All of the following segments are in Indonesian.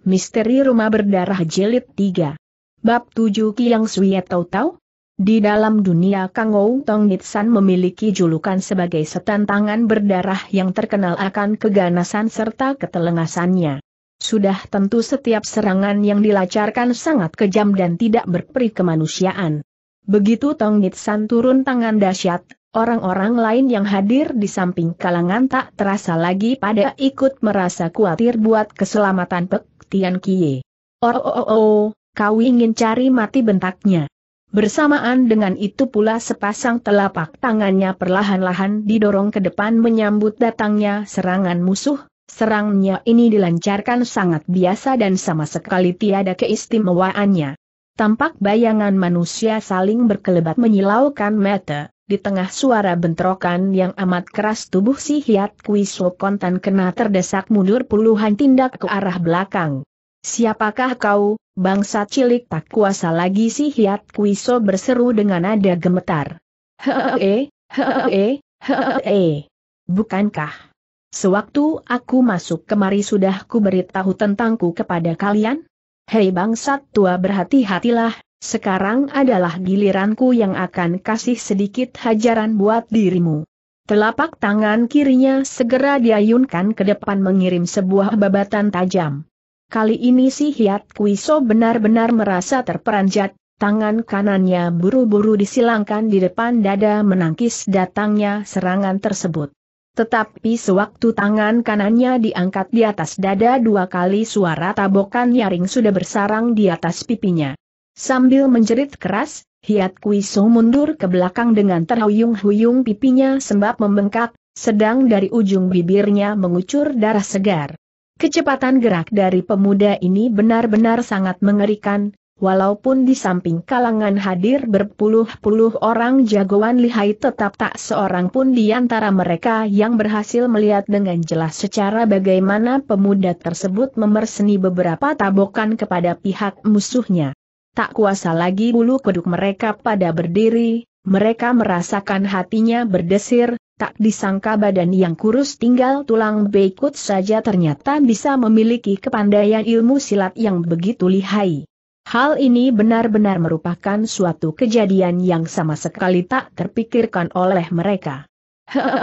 Misteri Rumah Berdarah Jelit 3 Bab 7 Kiang Suye Tau Tau Di dalam dunia Kang Ou Tong Nitsan memiliki julukan sebagai setan tangan berdarah yang terkenal akan keganasan serta ketelengasannya. Sudah tentu setiap serangan yang dilacarkan sangat kejam dan tidak berperi kemanusiaan. Begitu Tong Nitsan turun tangan dahsyat, orang-orang lain yang hadir di samping kalangan tak terasa lagi pada ikut merasa khawatir buat keselamatan Pek Tian Kie. Oh, oh, oh, oh, kau ingin cari mati bentaknya. Bersamaan dengan itu pula sepasang telapak tangannya perlahan-lahan didorong ke depan menyambut datangnya serangan musuh, serangnya ini dilancarkan sangat biasa dan sama sekali tiada keistimewaannya. Tampak bayangan manusia saling berkelebat menyilaukan mata. Di tengah suara bentrokan yang amat keras tubuh si Hiat Kui Sokontan kena terdesak mundur puluhan tindak ke arah belakang. Siapakah kau, bangsa cilik tak kuasa lagi si Hiat Kuiso berseru dengan nada gemetar. Hehehe, hehehe, hehehe. Bukankah? Sewaktu aku masuk kemari sudah ku beritahu tentangku kepada kalian? Hei bangsat tua berhati-hatilah, sekarang adalah giliranku yang akan kasih sedikit hajaran buat dirimu. Telapak tangan kirinya segera diayunkan ke depan mengirim sebuah babatan tajam. Kali ini si Hiat Kuiso benar-benar merasa terperanjat, tangan kanannya buru-buru disilangkan di depan dada menangkis datangnya serangan tersebut. Tetapi sewaktu tangan kanannya diangkat di atas dada dua kali suara tabokan nyaring sudah bersarang di atas pipinya. Sambil menjerit keras, Hiat Kui mundur ke belakang dengan terhuyung-huyung pipinya sembab membengkak, sedang dari ujung bibirnya mengucur darah segar. Kecepatan gerak dari pemuda ini benar-benar sangat mengerikan, walaupun di samping kalangan hadir berpuluh-puluh orang jagoan lihai tetap tak seorang pun di antara mereka yang berhasil melihat dengan jelas secara bagaimana pemuda tersebut memerseni beberapa tabokan kepada pihak musuhnya. Tak kuasa lagi bulu kuduk mereka pada berdiri, mereka merasakan hatinya berdesir, tak disangka badan yang kurus tinggal tulang beikut saja ternyata bisa memiliki kepandaian ilmu silat yang begitu lihai. Hal ini benar-benar merupakan suatu kejadian yang sama sekali tak terpikirkan oleh mereka.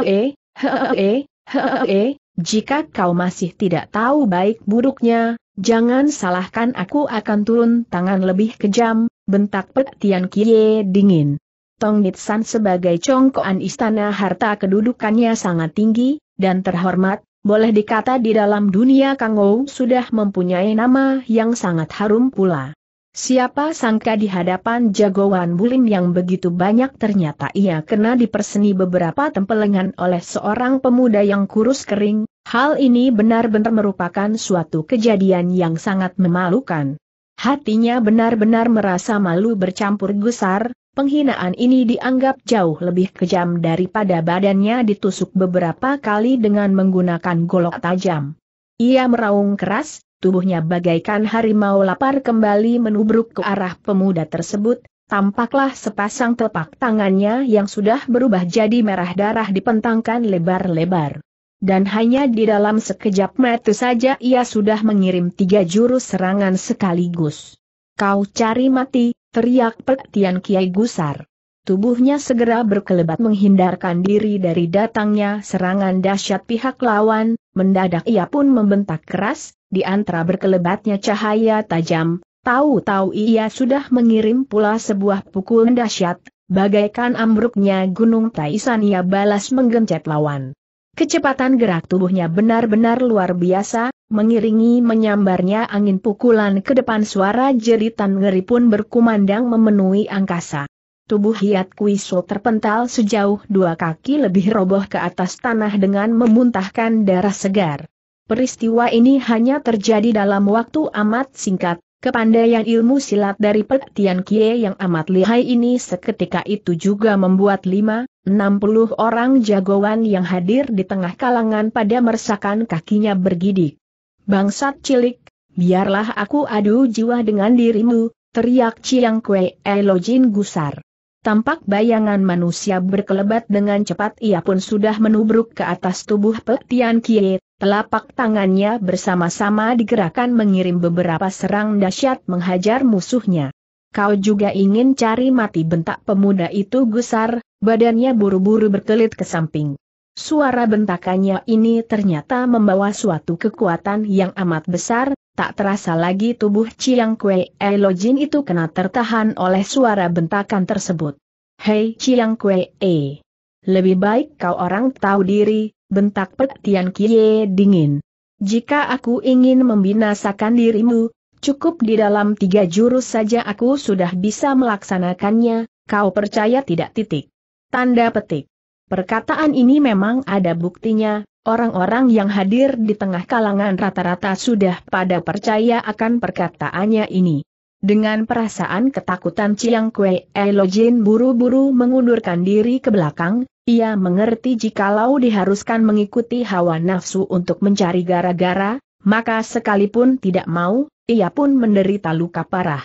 Heee, heee, heee, jika kau masih tidak tahu baik buruknya, jangan salahkan aku akan turun tangan lebih kejam, bentak Pek Tian Kie dingin. Tong Nitsan sebagai congkoan istana harta kedudukannya sangat tinggi, dan terhormat, boleh dikata di dalam dunia Kangou sudah mempunyai nama yang sangat harum pula. Siapa sangka di hadapan jagoan Bulim yang begitu banyak ternyata ia kena diperseni beberapa tempelengan oleh seorang pemuda yang kurus kering, hal ini benar-benar merupakan suatu kejadian yang sangat memalukan. Hatinya benar-benar merasa malu bercampur gusar, penghinaan ini dianggap jauh lebih kejam daripada badannya ditusuk beberapa kali dengan menggunakan golok tajam. Ia meraung keras, tubuhnya bagaikan harimau lapar kembali menubruk ke arah pemuda tersebut, tampaklah sepasang telapak tangannya yang sudah berubah jadi merah darah dipentangkan lebar-lebar. Dan hanya di dalam sekejap mata saja ia sudah mengirim tiga jurus serangan sekaligus. Kau cari mati, teriak petian Kiai Gusar. Tubuhnya segera berkelebat menghindarkan diri dari datangnya serangan dahsyat pihak lawan, Mendadak ia pun membentak keras, di antara berkelebatnya cahaya tajam, tahu-tahu ia sudah mengirim pula sebuah pukulan dahsyat, bagaikan ambruknya gunung Taisan ia balas menggencet lawan. Kecepatan gerak tubuhnya benar-benar luar biasa, mengiringi menyambarnya angin pukulan ke depan suara jeritan ngeri pun berkumandang memenuhi angkasa tubuh Hiat Kuiso terpental sejauh dua kaki lebih roboh ke atas tanah dengan memuntahkan darah segar. Peristiwa ini hanya terjadi dalam waktu amat singkat, kepandaian ilmu silat dari Pek Kie yang amat lihai ini seketika itu juga membuat lima, enam puluh orang jagoan yang hadir di tengah kalangan pada meresahkan kakinya bergidik. Bangsat cilik, biarlah aku adu jiwa dengan dirimu, teriak Chiang Kue Elojin gusar. Tampak bayangan manusia berkelebat dengan cepat ia pun sudah menubruk ke atas tubuh Petian Kie, telapak tangannya bersama-sama digerakkan mengirim beberapa serang dahsyat menghajar musuhnya. Kau juga ingin cari mati bentak pemuda itu gusar, badannya buru-buru berkelit ke samping. Suara bentakannya ini ternyata membawa suatu kekuatan yang amat besar, Tak terasa lagi tubuh Chiang Kuei Elojin itu kena tertahan oleh suara bentakan tersebut. Hei Chiang Kuei, e. Lebih baik kau orang tahu diri, bentak Pek Tian Kie dingin. Jika aku ingin membinasakan dirimu, cukup di dalam tiga jurus saja aku sudah bisa melaksanakannya, kau percaya tidak titik. Tanda petik. Perkataan ini memang ada buktinya, Orang-orang yang hadir di tengah kalangan rata-rata sudah pada percaya akan perkataannya ini. Dengan perasaan ketakutan Chiang Kue Elojin buru-buru mengundurkan diri ke belakang, ia mengerti jikalau diharuskan mengikuti hawa nafsu untuk mencari gara-gara, maka sekalipun tidak mau, ia pun menderita luka parah.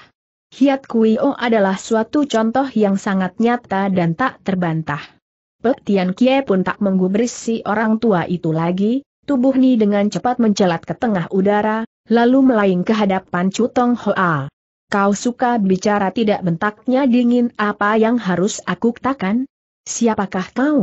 Hiat Kuio adalah suatu contoh yang sangat nyata dan tak terbantah. Tian Kie pun tak menggubris si orang tua itu lagi, tubuhnya dengan cepat mencelat ke tengah udara, lalu melayang ke hadapan Tong Hoa. Kau suka bicara tidak bentaknya dingin apa yang harus aku katakan? Siapakah kau?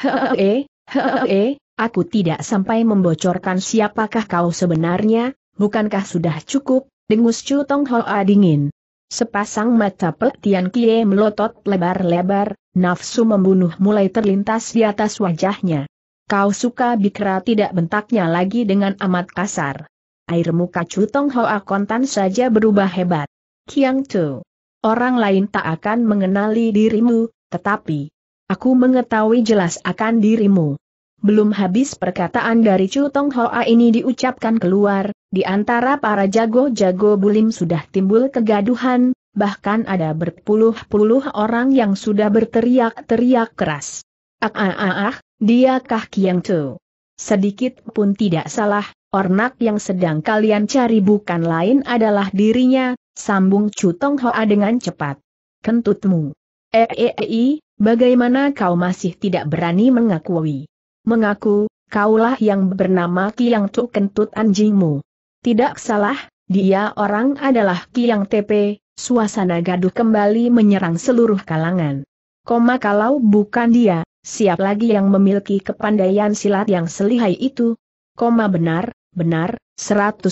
Hehehe, hehehe, aku tidak sampai membocorkan siapakah kau sebenarnya, bukankah sudah cukup, dengus Tong Hoa dingin. Sepasang mata Tian Kie melotot lebar-lebar, nafsu membunuh mulai terlintas di atas wajahnya. Kau suka Bikra tidak bentaknya lagi dengan amat kasar. Air muka Cutong Hoa kontan saja berubah hebat. Kiang Tu. Orang lain tak akan mengenali dirimu, tetapi aku mengetahui jelas akan dirimu. Belum habis perkataan dari Cutong Hoa ini diucapkan keluar, di antara para jago-jago bulim sudah timbul kegaduhan, bahkan ada berpuluh-puluh orang yang sudah berteriak-teriak keras. Ah ah ah ah, dia kah Kiang Tu. Sedikit pun tidak salah, ornak yang sedang kalian cari bukan lain adalah dirinya, sambung Chu Tong Hoa dengan cepat. Kentutmu. Eh, eh, eh bagaimana kau masih tidak berani mengakui? Mengaku, kaulah yang bernama Kiang Tu kentut anjingmu. Tidak salah, dia orang adalah Kiang tepe suasana gaduh kembali menyerang seluruh kalangan. Koma kalau bukan dia, siap lagi yang memiliki kepandaian silat yang selihai itu? Koma benar, benar, 100%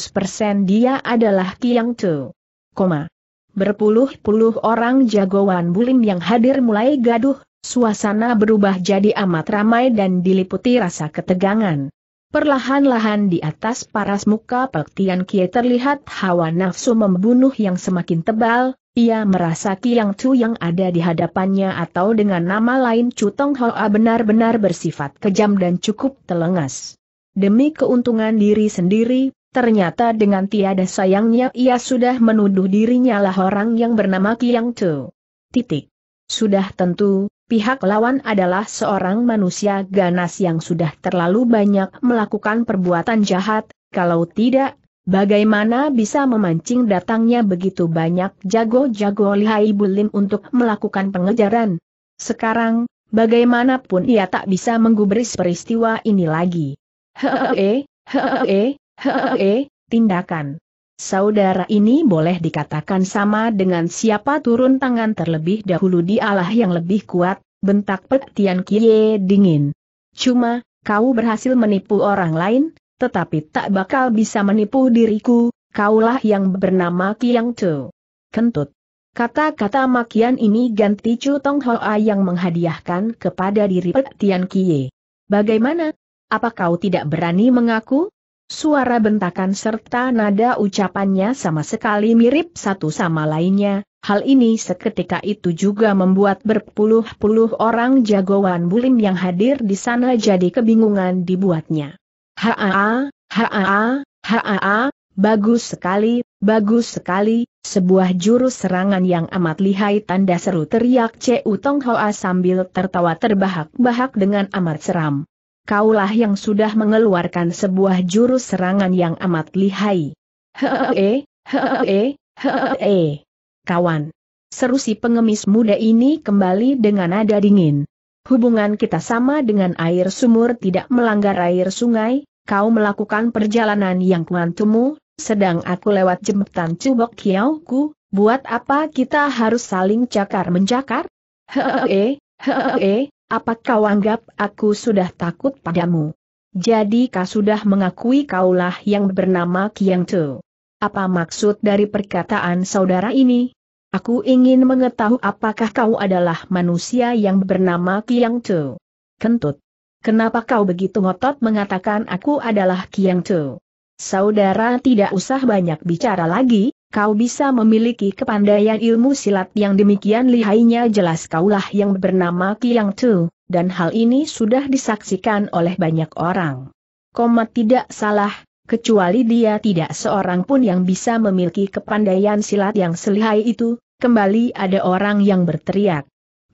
dia adalah Kiang Tu. Koma. Berpuluh-puluh orang jagoan bulim yang hadir mulai gaduh, suasana berubah jadi amat ramai dan diliputi rasa ketegangan. Perlahan-lahan di atas paras muka Pek Tian Kie terlihat hawa nafsu membunuh yang semakin tebal, ia merasa Kiang Chu yang ada di hadapannya atau dengan nama lain Chu Tong Hoa benar-benar bersifat kejam dan cukup telengas. Demi keuntungan diri sendiri, ternyata dengan tiada sayangnya ia sudah menuduh dirinya lah orang yang bernama Kiang Chu. Titik. Sudah tentu, pihak lawan adalah seorang manusia ganas yang sudah terlalu banyak melakukan perbuatan jahat, kalau tidak, bagaimana bisa memancing datangnya begitu banyak jago-jago lihai bulim untuk melakukan pengejaran? Sekarang, bagaimanapun ia tak bisa menggubris peristiwa ini lagi. Hehehe, hehehe, hehehe, tindakan Saudara ini boleh dikatakan sama dengan siapa turun tangan terlebih dahulu di Allah yang lebih kuat, bentak Petian Kie dingin. Cuma, kau berhasil menipu orang lain, tetapi tak bakal bisa menipu diriku, kaulah yang bernama Kiang Tu. Kentut. Kata-kata makian ini ganti Chu Tong Hoa yang menghadiahkan kepada diri Petian Kie. Bagaimana? Apa kau tidak berani mengaku? Suara bentakan serta nada ucapannya sama sekali mirip satu sama lainnya, hal ini seketika itu juga membuat berpuluh-puluh orang jagoan bulim yang hadir di sana jadi kebingungan dibuatnya. Haa, haa, haa, bagus sekali, bagus sekali, sebuah jurus serangan yang amat lihai tanda seru teriak Cu Tong Hoa sambil tertawa terbahak-bahak dengan amat seram kaulah yang sudah mengeluarkan sebuah jurus serangan yang amat lihai. Hehehe, hehehe, hehehe. Kawan. Seru si pengemis muda ini kembali dengan nada dingin. Hubungan kita sama dengan air sumur tidak melanggar air sungai, kau melakukan perjalanan yang kuantumu, sedang aku lewat jembatan cubok kiauku, buat apa kita harus saling cakar-mencakar? Hehehe, hehehe, apa kau anggap aku sudah takut padamu? Jadi kau sudah mengakui kaulah yang bernama Kiang Tu. Apa maksud dari perkataan saudara ini? Aku ingin mengetahui apakah kau adalah manusia yang bernama Kiang Tu. Kentut. Kenapa kau begitu ngotot mengatakan aku adalah Kiang Tu? Saudara tidak usah banyak bicara lagi, kau bisa memiliki kepandaian ilmu silat yang demikian lihainya jelas kaulah yang bernama Kiang Tu, dan hal ini sudah disaksikan oleh banyak orang. Koma tidak salah, kecuali dia tidak seorang pun yang bisa memiliki kepandaian silat yang selihai itu, kembali ada orang yang berteriak.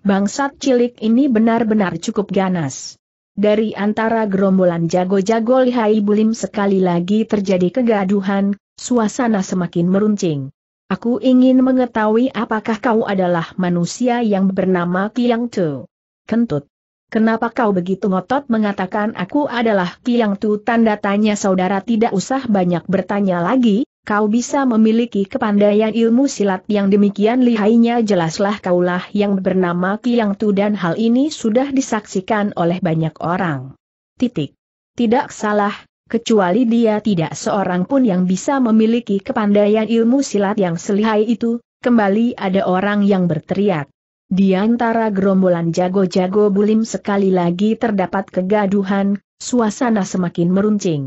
Bangsat cilik ini benar-benar cukup ganas. Dari antara gerombolan jago-jago lihai bulim sekali lagi terjadi kegaduhan, Suasana semakin meruncing. Aku ingin mengetahui apakah kau adalah manusia yang bernama Kiang Tu. Kentut. Kenapa kau begitu ngotot mengatakan aku adalah Kiang Tu? Tanda tanya saudara tidak usah banyak bertanya lagi, kau bisa memiliki kepandaian ilmu silat yang demikian lihainya jelaslah kaulah yang bernama Kiang Tu dan hal ini sudah disaksikan oleh banyak orang. Titik. Tidak salah, kecuali dia tidak seorang pun yang bisa memiliki kepandaian ilmu silat yang selihai itu, kembali ada orang yang berteriak. Di antara gerombolan jago-jago bulim sekali lagi terdapat kegaduhan, suasana semakin meruncing.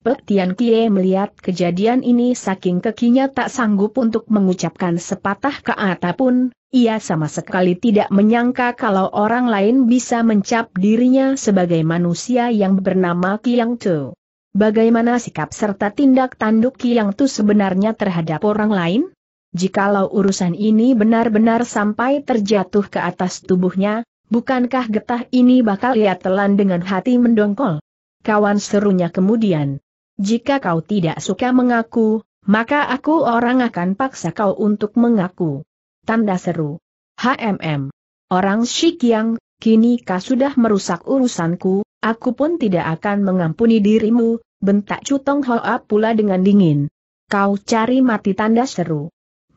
Pek Tian Kie melihat kejadian ini saking kekinya tak sanggup untuk mengucapkan sepatah kata pun, ia sama sekali tidak menyangka kalau orang lain bisa mencap dirinya sebagai manusia yang bernama Kiang Tu. Bagaimana sikap serta tindak tanduk Yang Tu sebenarnya terhadap orang lain? Jikalau urusan ini benar-benar sampai terjatuh ke atas tubuhnya, bukankah getah ini bakal ia telan dengan hati mendongkol? Kawan serunya kemudian. Jika kau tidak suka mengaku, maka aku orang akan paksa kau untuk mengaku. Tanda seru. HMM. Orang Shikyang, kini kau sudah merusak urusanku, aku pun tidak akan mengampuni dirimu, Bentak Cutong Hoa pula dengan dingin. Kau cari mati tanda seru.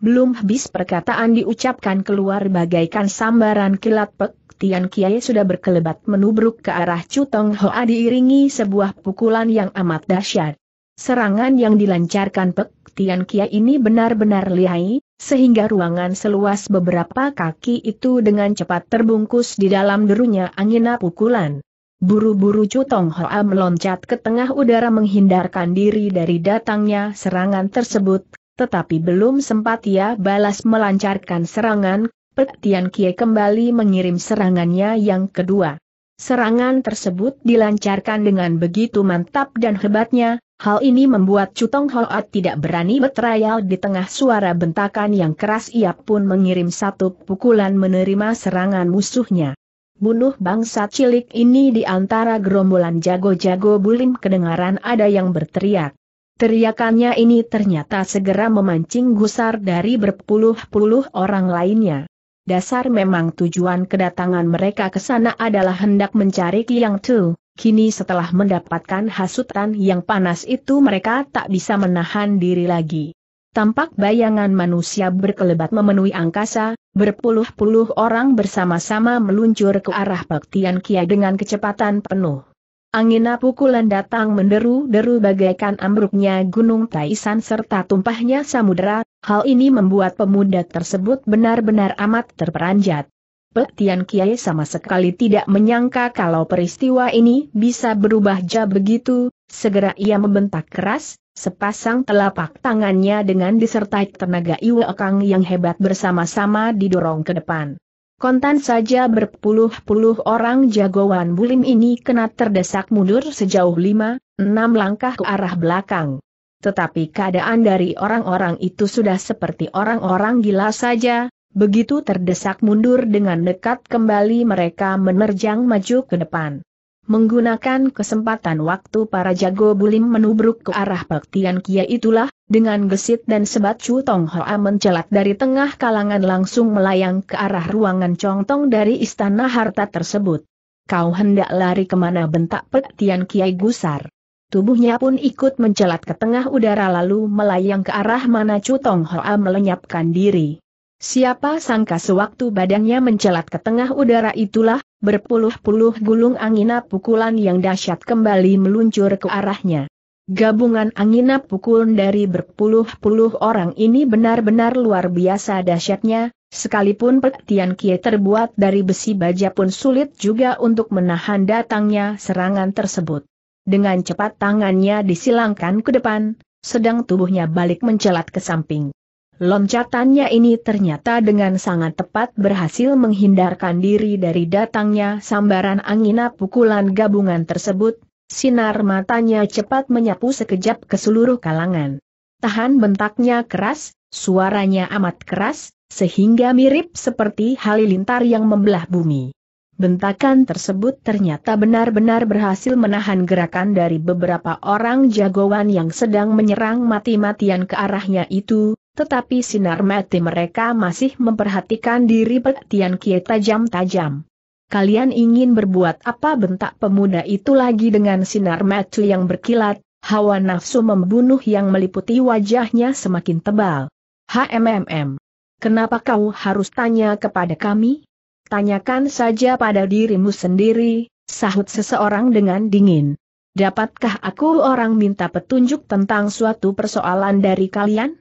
Belum habis perkataan diucapkan keluar bagaikan sambaran kilat pek, Tian Kiai sudah berkelebat menubruk ke arah Cutong Hoa diiringi sebuah pukulan yang amat dahsyat. Serangan yang dilancarkan pek, Tian Kiai ini benar-benar lihai, sehingga ruangan seluas beberapa kaki itu dengan cepat terbungkus di dalam derunya angin pukulan. Buru-buru Cutong Hoa meloncat ke tengah udara menghindarkan diri dari datangnya serangan tersebut, tetapi belum sempat ia balas melancarkan serangan, Pek Tian Kie kembali mengirim serangannya yang kedua. Serangan tersebut dilancarkan dengan begitu mantap dan hebatnya, hal ini membuat Cutong Hoa tidak berani berteriak di tengah suara bentakan yang keras ia pun mengirim satu pukulan menerima serangan musuhnya bunuh bangsa cilik ini di antara gerombolan jago-jago bulim kedengaran ada yang berteriak. Teriakannya ini ternyata segera memancing gusar dari berpuluh-puluh orang lainnya. Dasar memang tujuan kedatangan mereka ke sana adalah hendak mencari Kiang Tu, Kini setelah mendapatkan hasutan yang panas itu mereka tak bisa menahan diri lagi. Tampak bayangan manusia berkelebat memenuhi angkasa, berpuluh-puluh orang bersama-sama meluncur ke arah Baktian Kia dengan kecepatan penuh. Angin pukulan datang menderu-deru bagaikan ambruknya gunung Taisan serta tumpahnya samudera, hal ini membuat pemuda tersebut benar-benar amat terperanjat. Petian Kiai sama sekali tidak menyangka kalau peristiwa ini bisa berubah jauh begitu, Segera ia membentak keras, sepasang telapak tangannya dengan disertai tenaga Iwe Kang yang hebat bersama-sama didorong ke depan. Kontan saja berpuluh-puluh orang jagoan bulim ini kena terdesak mundur sejauh lima, enam langkah ke arah belakang. Tetapi keadaan dari orang-orang itu sudah seperti orang-orang gila saja, begitu terdesak mundur dengan dekat kembali mereka menerjang maju ke depan. Menggunakan kesempatan waktu para jago bulim menubruk ke arah Pektian Kia itulah, dengan gesit dan sebat Chu Tong Hoa mencelat dari tengah kalangan langsung melayang ke arah ruangan tong dari istana harta tersebut. Kau hendak lari kemana bentak petian Kiai Gusar. Tubuhnya pun ikut mencelat ke tengah udara lalu melayang ke arah mana Cutong Hoa melenyapkan diri. Siapa sangka sewaktu badannya mencelat ke tengah udara itulah, berpuluh-puluh gulung angina pukulan yang dahsyat kembali meluncur ke arahnya. Gabungan angina pukulan dari berpuluh-puluh orang ini benar-benar luar biasa dahsyatnya, sekalipun Petian Kie terbuat dari besi baja pun sulit juga untuk menahan datangnya serangan tersebut. Dengan cepat tangannya disilangkan ke depan, sedang tubuhnya balik mencelat ke samping. Loncatannya ini ternyata dengan sangat tepat berhasil menghindarkan diri dari datangnya sambaran angin pukulan gabungan tersebut, sinar matanya cepat menyapu sekejap ke seluruh kalangan. Tahan bentaknya keras, suaranya amat keras, sehingga mirip seperti halilintar yang membelah bumi. Bentakan tersebut ternyata benar-benar berhasil menahan gerakan dari beberapa orang jagoan yang sedang menyerang mati-matian ke arahnya itu, tetapi sinar mati mereka masih memperhatikan diri perhatian Kie tajam-tajam. Kalian ingin berbuat apa bentak pemuda itu lagi dengan sinar mata yang berkilat, hawa nafsu membunuh yang meliputi wajahnya semakin tebal. HMMM. Kenapa kau harus tanya kepada kami? Tanyakan saja pada dirimu sendiri, sahut seseorang dengan dingin. Dapatkah aku orang minta petunjuk tentang suatu persoalan dari kalian?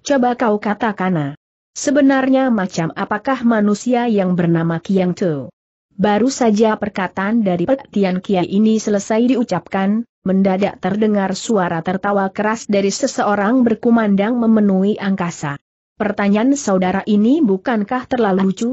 Coba kau katakan. Ah, sebenarnya macam apakah manusia yang bernama Kiang Tu? Baru saja perkataan dari petian Kiai ini selesai diucapkan, mendadak terdengar suara tertawa keras dari seseorang berkumandang memenuhi angkasa. Pertanyaan saudara ini bukankah terlalu lucu?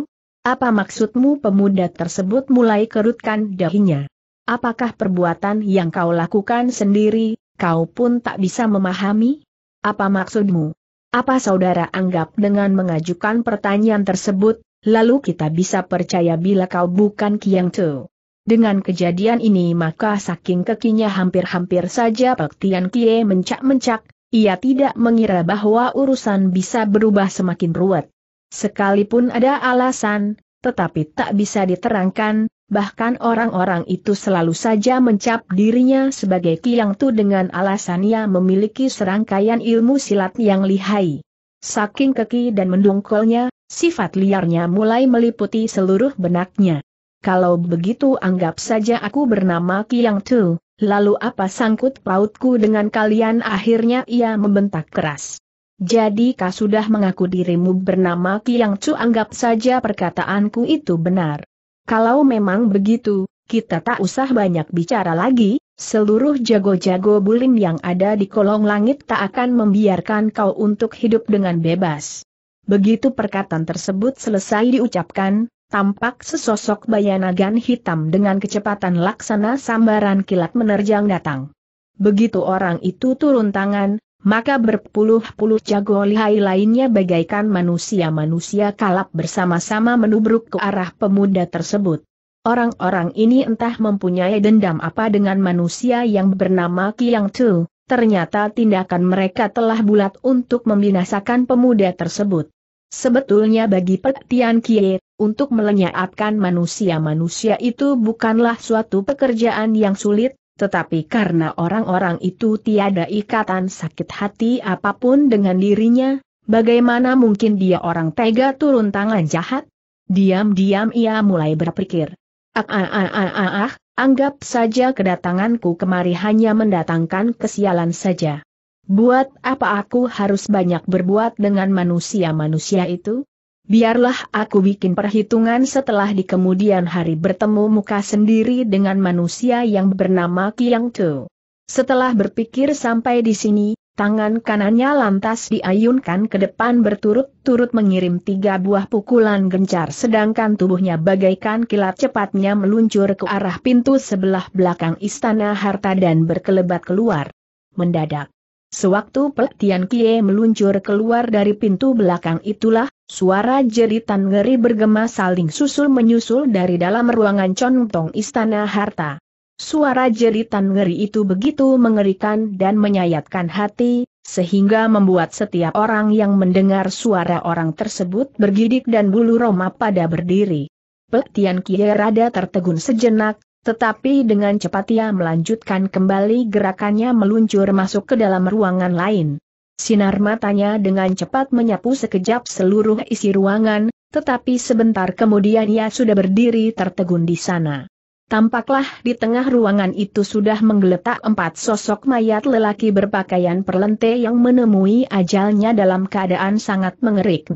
Apa maksudmu pemuda tersebut mulai kerutkan dahinya? Apakah perbuatan yang kau lakukan sendiri, kau pun tak bisa memahami? Apa maksudmu? Apa saudara anggap dengan mengajukan pertanyaan tersebut, lalu kita bisa percaya bila kau bukan Kiang Tu? Dengan kejadian ini maka saking kekinya hampir-hampir saja Tian Kie mencak-mencak, ia tidak mengira bahwa urusan bisa berubah semakin ruwet. Sekalipun ada alasan, tetapi tak bisa diterangkan, bahkan orang-orang itu selalu saja mencap dirinya sebagai Kiang Tu dengan alasannya memiliki serangkaian ilmu silat yang lihai. Saking keki dan mendongkolnya, sifat liarnya mulai meliputi seluruh benaknya. Kalau begitu anggap saja aku bernama Kiang Tu, lalu apa sangkut pautku dengan kalian akhirnya ia membentak keras. Jadi kau sudah mengaku dirimu bernama Kiang Tu? anggap saja perkataanku itu benar. Kalau memang begitu, kita tak usah banyak bicara lagi, seluruh jago-jago bulim yang ada di kolong langit tak akan membiarkan kau untuk hidup dengan bebas. Begitu perkataan tersebut selesai diucapkan, tampak sesosok bayanagan hitam dengan kecepatan laksana sambaran kilat menerjang datang. Begitu orang itu turun tangan, maka berpuluh-puluh jago lihai lainnya bagaikan manusia-manusia kalap bersama-sama menubruk ke arah pemuda tersebut. Orang-orang ini entah mempunyai dendam apa dengan manusia yang bernama Kiang Tu, ternyata tindakan mereka telah bulat untuk membinasakan pemuda tersebut. Sebetulnya bagi Petian Kie, untuk melenyapkan manusia-manusia itu bukanlah suatu pekerjaan yang sulit, tetapi karena orang-orang itu tiada ikatan sakit hati apapun dengan dirinya, bagaimana mungkin dia orang tega turun tangan jahat? Diam-diam ia mulai berpikir. Ah ah ah ah ah ah, anggap saja kedatanganku kemari hanya mendatangkan kesialan saja. Buat apa aku harus banyak berbuat dengan manusia-manusia itu? Biarlah aku bikin perhitungan setelah di kemudian hari bertemu muka sendiri dengan manusia yang bernama Kiang Tu. Setelah berpikir sampai di sini, tangan kanannya lantas diayunkan ke depan berturut-turut mengirim tiga buah pukulan gencar sedangkan tubuhnya bagaikan kilat cepatnya meluncur ke arah pintu sebelah belakang istana harta dan berkelebat keluar. Mendadak. Sewaktu Tian Kie meluncur keluar dari pintu belakang itulah, Suara jeritan ngeri bergema saling susul menyusul dari dalam ruangan contong istana harta. Suara jeritan ngeri itu begitu mengerikan dan menyayatkan hati, sehingga membuat setiap orang yang mendengar suara orang tersebut bergidik dan bulu roma pada berdiri. Petian Kie rada tertegun sejenak, tetapi dengan cepat ia melanjutkan kembali gerakannya meluncur masuk ke dalam ruangan lain. Sinar matanya dengan cepat menyapu sekejap seluruh isi ruangan, tetapi sebentar kemudian ia sudah berdiri tertegun di sana. Tampaklah di tengah ruangan itu sudah menggeletak empat sosok mayat lelaki berpakaian perlente yang menemui ajalnya dalam keadaan sangat mengerik.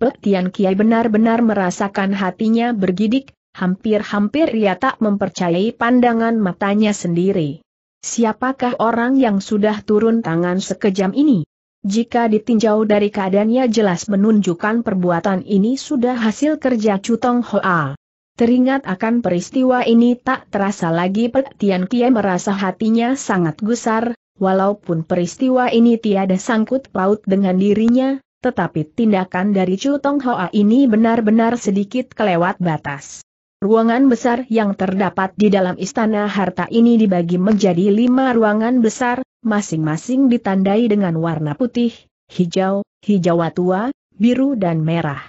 Petian Kiai benar-benar merasakan hatinya bergidik, hampir-hampir ia tak mempercayai pandangan matanya sendiri. Siapakah orang yang sudah turun tangan sekejam ini? Jika ditinjau dari keadaannya jelas menunjukkan perbuatan ini sudah hasil kerja Cutong Hoa. Teringat akan peristiwa ini tak terasa lagi Petian Kie merasa hatinya sangat gusar, walaupun peristiwa ini tiada sangkut paut dengan dirinya, tetapi tindakan dari Cutong Hoa ini benar-benar sedikit kelewat batas. Ruangan besar yang terdapat di dalam istana harta ini dibagi menjadi lima ruangan besar, masing-masing ditandai dengan warna putih, hijau, hijau tua, biru dan merah.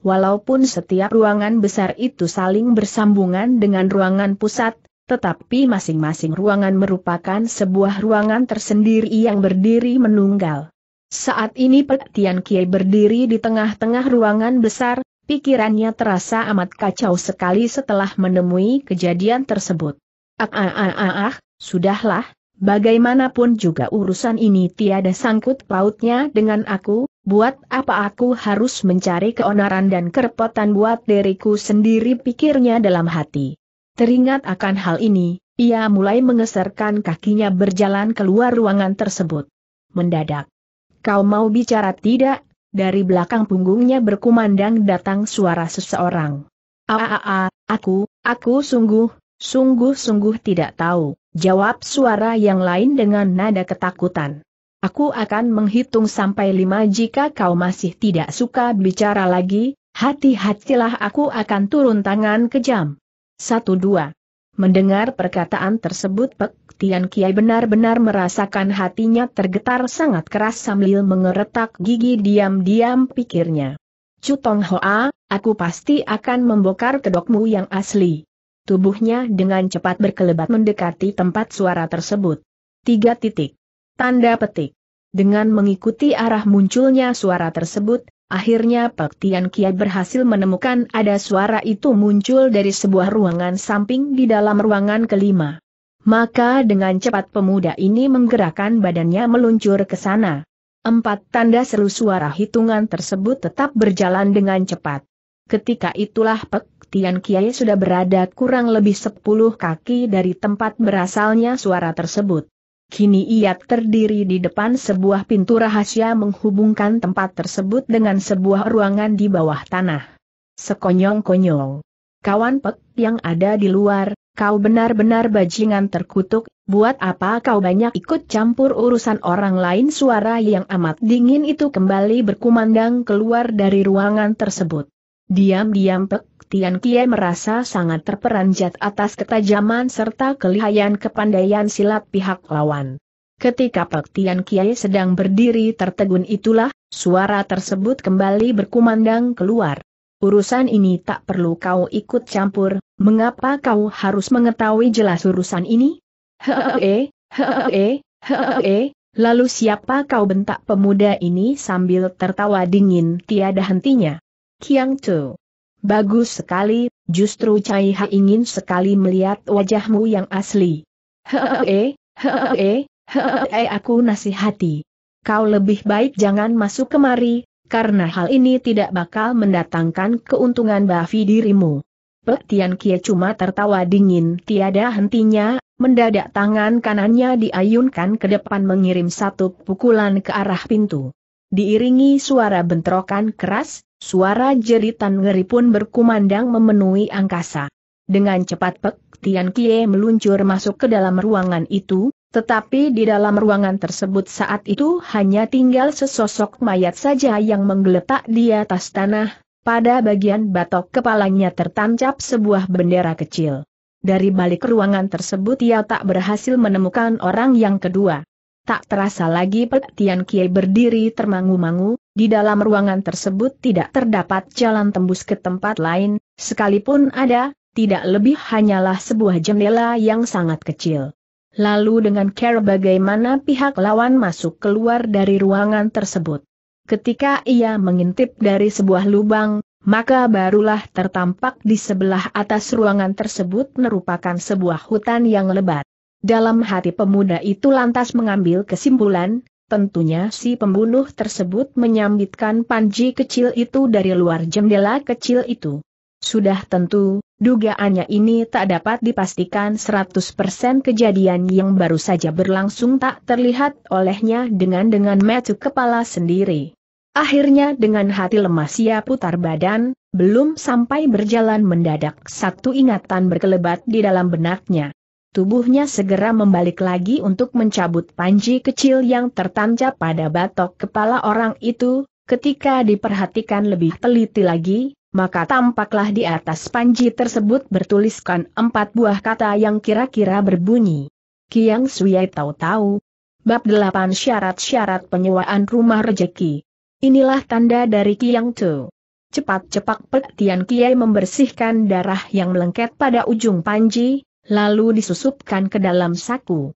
Walaupun setiap ruangan besar itu saling bersambungan dengan ruangan pusat, tetapi masing-masing ruangan merupakan sebuah ruangan tersendiri yang berdiri menunggal. Saat ini Tian Kiai berdiri di tengah-tengah ruangan besar, Pikirannya terasa amat kacau sekali setelah menemui kejadian tersebut. Ah ah ah ah, ah sudahlah, bagaimanapun juga urusan ini tiada sangkut pautnya dengan aku, buat apa aku harus mencari keonaran dan kerepotan buat diriku sendiri pikirnya dalam hati. Teringat akan hal ini, ia mulai mengeserkan kakinya berjalan keluar ruangan tersebut. Mendadak. Kau mau bicara tidak? dari belakang punggungnya berkumandang datang suara seseorang. Aa, aku, aku sungguh, sungguh-sungguh tidak tahu, jawab suara yang lain dengan nada ketakutan. Aku akan menghitung sampai lima jika kau masih tidak suka bicara lagi, hati-hatilah aku akan turun tangan kejam. Satu dua. Mendengar perkataan tersebut Pek Tian Kiai benar-benar merasakan hatinya tergetar sangat keras sambil mengeretak gigi diam-diam pikirnya. Cutong Hoa, aku pasti akan membongkar kedokmu yang asli. Tubuhnya dengan cepat berkelebat mendekati tempat suara tersebut. Tiga titik. Tanda petik. Dengan mengikuti arah munculnya suara tersebut, akhirnya Pak Tian Kiai berhasil menemukan ada suara itu muncul dari sebuah ruangan samping di dalam ruangan kelima. Maka dengan cepat pemuda ini menggerakkan badannya meluncur ke sana. Empat tanda seru suara hitungan tersebut tetap berjalan dengan cepat. Ketika itulah Pek Tian Kiai sudah berada kurang lebih sepuluh kaki dari tempat berasalnya suara tersebut. Kini ia terdiri di depan sebuah pintu rahasia menghubungkan tempat tersebut dengan sebuah ruangan di bawah tanah. Sekonyong-konyong. Kawan Pek yang ada di luar, Kau benar-benar bajingan terkutuk, buat apa kau banyak ikut campur urusan orang lain suara yang amat dingin itu kembali berkumandang keluar dari ruangan tersebut. Diam-diam Pek Tian Kie merasa sangat terperanjat atas ketajaman serta kelihayan kepandaian silat pihak lawan. Ketika Pek Tian Kie sedang berdiri tertegun itulah, suara tersebut kembali berkumandang keluar urusan ini tak perlu kau ikut campur, mengapa kau harus mengetahui jelas urusan ini? Hehehe, hehehe, hehehe, lalu siapa kau bentak pemuda ini sambil tertawa dingin tiada hentinya? Kiang Tu. Bagus sekali, justru Cai Ha ingin sekali melihat wajahmu yang asli. Hehehe, hehehe, hehehe aku nasihati. Kau lebih baik jangan masuk kemari, karena hal ini tidak bakal mendatangkan keuntungan bagi dirimu. Pek Tian Kie cuma tertawa dingin tiada hentinya, mendadak tangan kanannya diayunkan ke depan mengirim satu pukulan ke arah pintu. Diiringi suara bentrokan keras, suara jeritan ngeri pun berkumandang memenuhi angkasa. Dengan cepat Pek Tian Kie meluncur masuk ke dalam ruangan itu, tetapi di dalam ruangan tersebut saat itu hanya tinggal sesosok mayat saja yang menggeletak di atas tanah, pada bagian batok kepalanya tertancap sebuah bendera kecil. Dari balik ruangan tersebut ia tak berhasil menemukan orang yang kedua. Tak terasa lagi Tian Kiai berdiri termangu-mangu, di dalam ruangan tersebut tidak terdapat jalan tembus ke tempat lain, sekalipun ada, tidak lebih hanyalah sebuah jendela yang sangat kecil. Lalu dengan care bagaimana pihak lawan masuk keluar dari ruangan tersebut. Ketika ia mengintip dari sebuah lubang, maka barulah tertampak di sebelah atas ruangan tersebut merupakan sebuah hutan yang lebat. Dalam hati pemuda itu lantas mengambil kesimpulan, tentunya si pembunuh tersebut menyambitkan panji kecil itu dari luar jendela kecil itu. Sudah tentu, dugaannya ini tak dapat dipastikan 100% kejadian yang baru saja berlangsung tak terlihat olehnya dengan-dengan metu kepala sendiri. Akhirnya dengan hati lemas ia putar badan, belum sampai berjalan mendadak satu ingatan berkelebat di dalam benaknya. Tubuhnya segera membalik lagi untuk mencabut panji kecil yang tertancap pada batok kepala orang itu, ketika diperhatikan lebih teliti lagi, maka tampaklah di atas panji tersebut bertuliskan empat buah kata yang kira-kira berbunyi. Kiang Suyai tahu-tahu. Bab delapan Syarat-syarat penyewaan rumah rejeki. Inilah tanda dari Kiang Tu. Cepat-cepat petian Kiai membersihkan darah yang lengket pada ujung panji, lalu disusupkan ke dalam saku.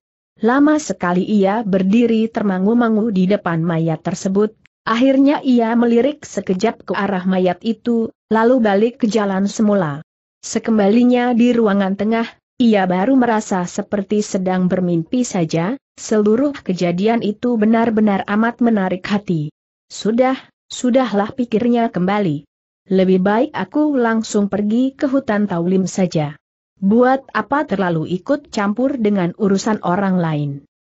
Lama sekali ia berdiri termangu-mangu di depan mayat tersebut, Akhirnya ia melirik sekejap ke arah mayat itu, lalu balik ke jalan semula. Sekembalinya di ruangan tengah, ia baru merasa seperti sedang bermimpi saja, seluruh kejadian itu benar-benar amat menarik hati. Sudah, sudahlah pikirnya kembali. Lebih baik aku langsung pergi ke hutan Taulim saja. Buat apa terlalu ikut campur dengan urusan orang lain?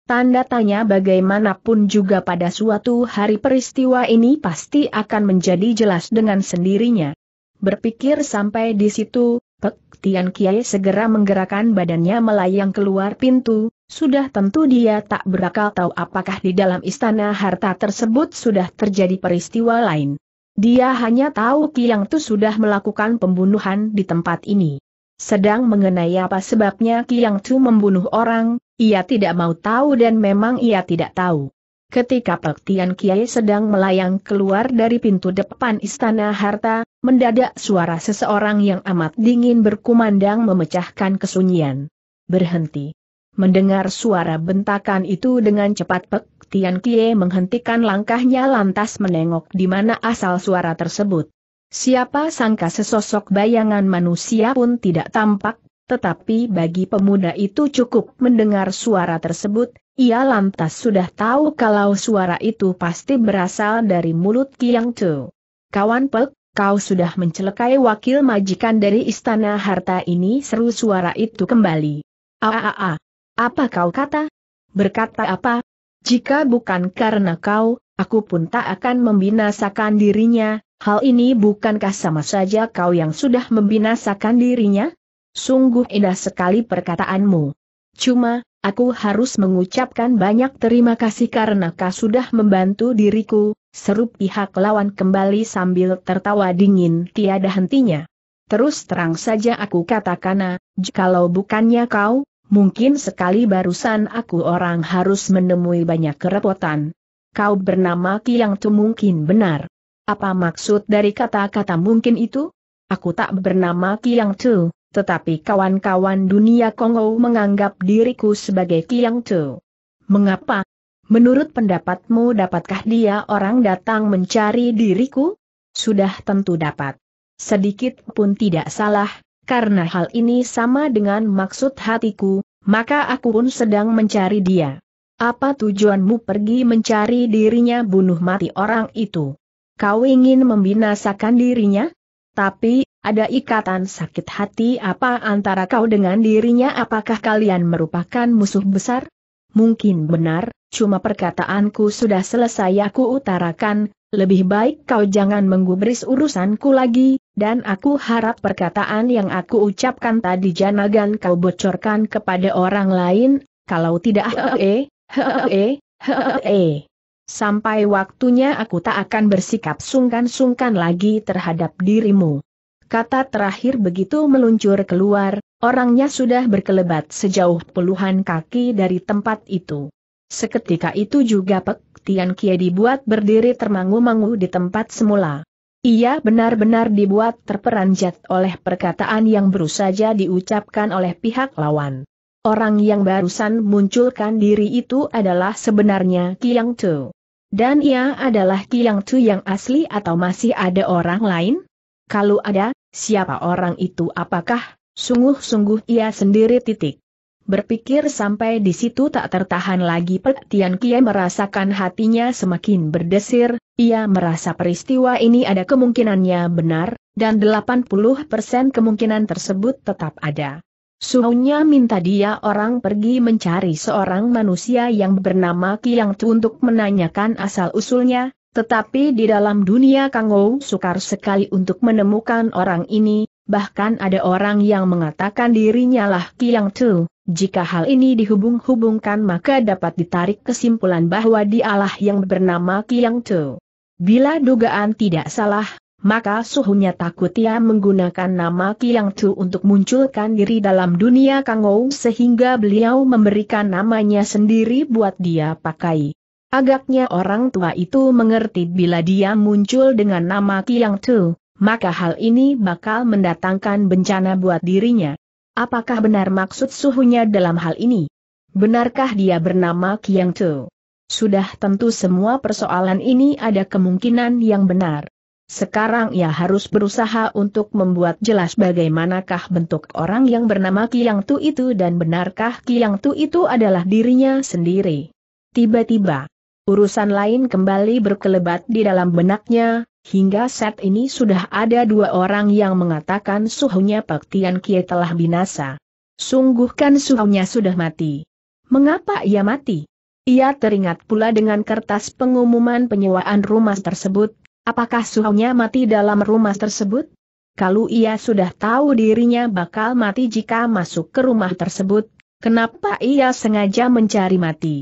Tanda tanya bagaimanapun juga pada suatu hari peristiwa ini pasti akan menjadi jelas dengan sendirinya. Berpikir sampai di situ, Pek Tian Kiai segera menggerakkan badannya melayang keluar pintu, sudah tentu dia tak berakal tahu apakah di dalam istana harta tersebut sudah terjadi peristiwa lain. Dia hanya tahu Kiang Tu sudah melakukan pembunuhan di tempat ini. Sedang mengenai apa sebabnya Kiang Tu membunuh orang, ia tidak mau tahu dan memang ia tidak tahu. Ketika Tian Kiai sedang melayang keluar dari pintu depan istana harta, mendadak suara seseorang yang amat dingin berkumandang memecahkan kesunyian. Berhenti. Mendengar suara bentakan itu dengan cepat Tian Kiai menghentikan langkahnya lantas menengok di mana asal suara tersebut. Siapa sangka sesosok bayangan manusia pun tidak tampak tetapi bagi pemuda itu cukup mendengar suara tersebut, ia lantas sudah tahu kalau suara itu pasti berasal dari mulut Kiang Tu. Kawan Pek, kau sudah mencelakai wakil majikan dari istana harta ini seru suara itu kembali. Aaaa, ah, ah, ah. apa kau kata? Berkata apa? Jika bukan karena kau, aku pun tak akan membinasakan dirinya, hal ini bukankah sama saja kau yang sudah membinasakan dirinya? Sungguh indah sekali perkataanmu. Cuma, aku harus mengucapkan banyak terima kasih karena kau sudah membantu diriku, seru pihak lawan kembali sambil tertawa dingin tiada hentinya. Terus terang saja aku katakan, jikalau bukannya kau, mungkin sekali barusan aku orang harus menemui banyak kerepotan. Kau bernama Kiang Tu mungkin benar. Apa maksud dari kata-kata mungkin itu? Aku tak bernama Kiang Tu. Tetapi kawan-kawan dunia Kongo menganggap diriku sebagai Kiang Chu. Mengapa? Menurut pendapatmu dapatkah dia orang datang mencari diriku? Sudah tentu dapat. Sedikit pun tidak salah, karena hal ini sama dengan maksud hatiku, maka aku pun sedang mencari dia. Apa tujuanmu pergi mencari dirinya bunuh mati orang itu? Kau ingin membinasakan dirinya? Tapi, ada ikatan sakit hati apa antara kau dengan dirinya apakah kalian merupakan musuh besar? Mungkin benar, cuma perkataanku sudah selesai aku utarakan, lebih baik kau jangan menggubris urusanku lagi, dan aku harap perkataan yang aku ucapkan tadi janagan kau bocorkan kepada orang lain, kalau tidak eh, eh, eh. Sampai waktunya aku tak akan bersikap sungkan-sungkan lagi terhadap dirimu. Kata terakhir begitu meluncur keluar, orangnya sudah berkelebat sejauh puluhan kaki dari tempat itu. Seketika itu juga Pek Tian Kie dibuat berdiri termangu-mangu di tempat semula. Ia benar-benar dibuat terperanjat oleh perkataan yang baru saja diucapkan oleh pihak lawan. Orang yang barusan munculkan diri itu adalah sebenarnya Kiang Tu. Dan ia adalah Kiang Tu yang asli atau masih ada orang lain? Kalau ada, Siapa orang itu apakah? Sungguh-sungguh ia sendiri titik. Berpikir sampai di situ tak tertahan lagi Pek Tian Kie merasakan hatinya semakin berdesir, ia merasa peristiwa ini ada kemungkinannya benar, dan 80% kemungkinan tersebut tetap ada. Suhunya minta dia orang pergi mencari seorang manusia yang bernama Kiang Tu untuk menanyakan asal-usulnya, tetapi di dalam dunia Kangou sukar sekali untuk menemukan orang ini, bahkan ada orang yang mengatakan dirinya lah Kiang Tu. Jika hal ini dihubung-hubungkan maka dapat ditarik kesimpulan bahwa dialah yang bernama Kiang Tu. Bila dugaan tidak salah, maka suhunya takut ia menggunakan nama Kiang Tu untuk munculkan diri dalam dunia Kangou sehingga beliau memberikan namanya sendiri buat dia pakai. Agaknya orang tua itu mengerti bila dia muncul dengan nama Kiang Tu, maka hal ini bakal mendatangkan bencana buat dirinya. Apakah benar maksud suhunya dalam hal ini? Benarkah dia bernama Kiang Tu? Sudah tentu semua persoalan ini ada kemungkinan yang benar. Sekarang ia harus berusaha untuk membuat jelas bagaimanakah bentuk orang yang bernama Kiang Tu itu dan benarkah Kiang Tu itu adalah dirinya sendiri. Tiba-tiba, Urusan lain kembali berkelebat di dalam benaknya, hingga saat ini sudah ada dua orang yang mengatakan suhunya Pak Tian Kie telah binasa. Sungguh kan suhunya sudah mati. Mengapa ia mati? Ia teringat pula dengan kertas pengumuman penyewaan rumah tersebut, apakah suhunya mati dalam rumah tersebut? Kalau ia sudah tahu dirinya bakal mati jika masuk ke rumah tersebut, kenapa ia sengaja mencari mati?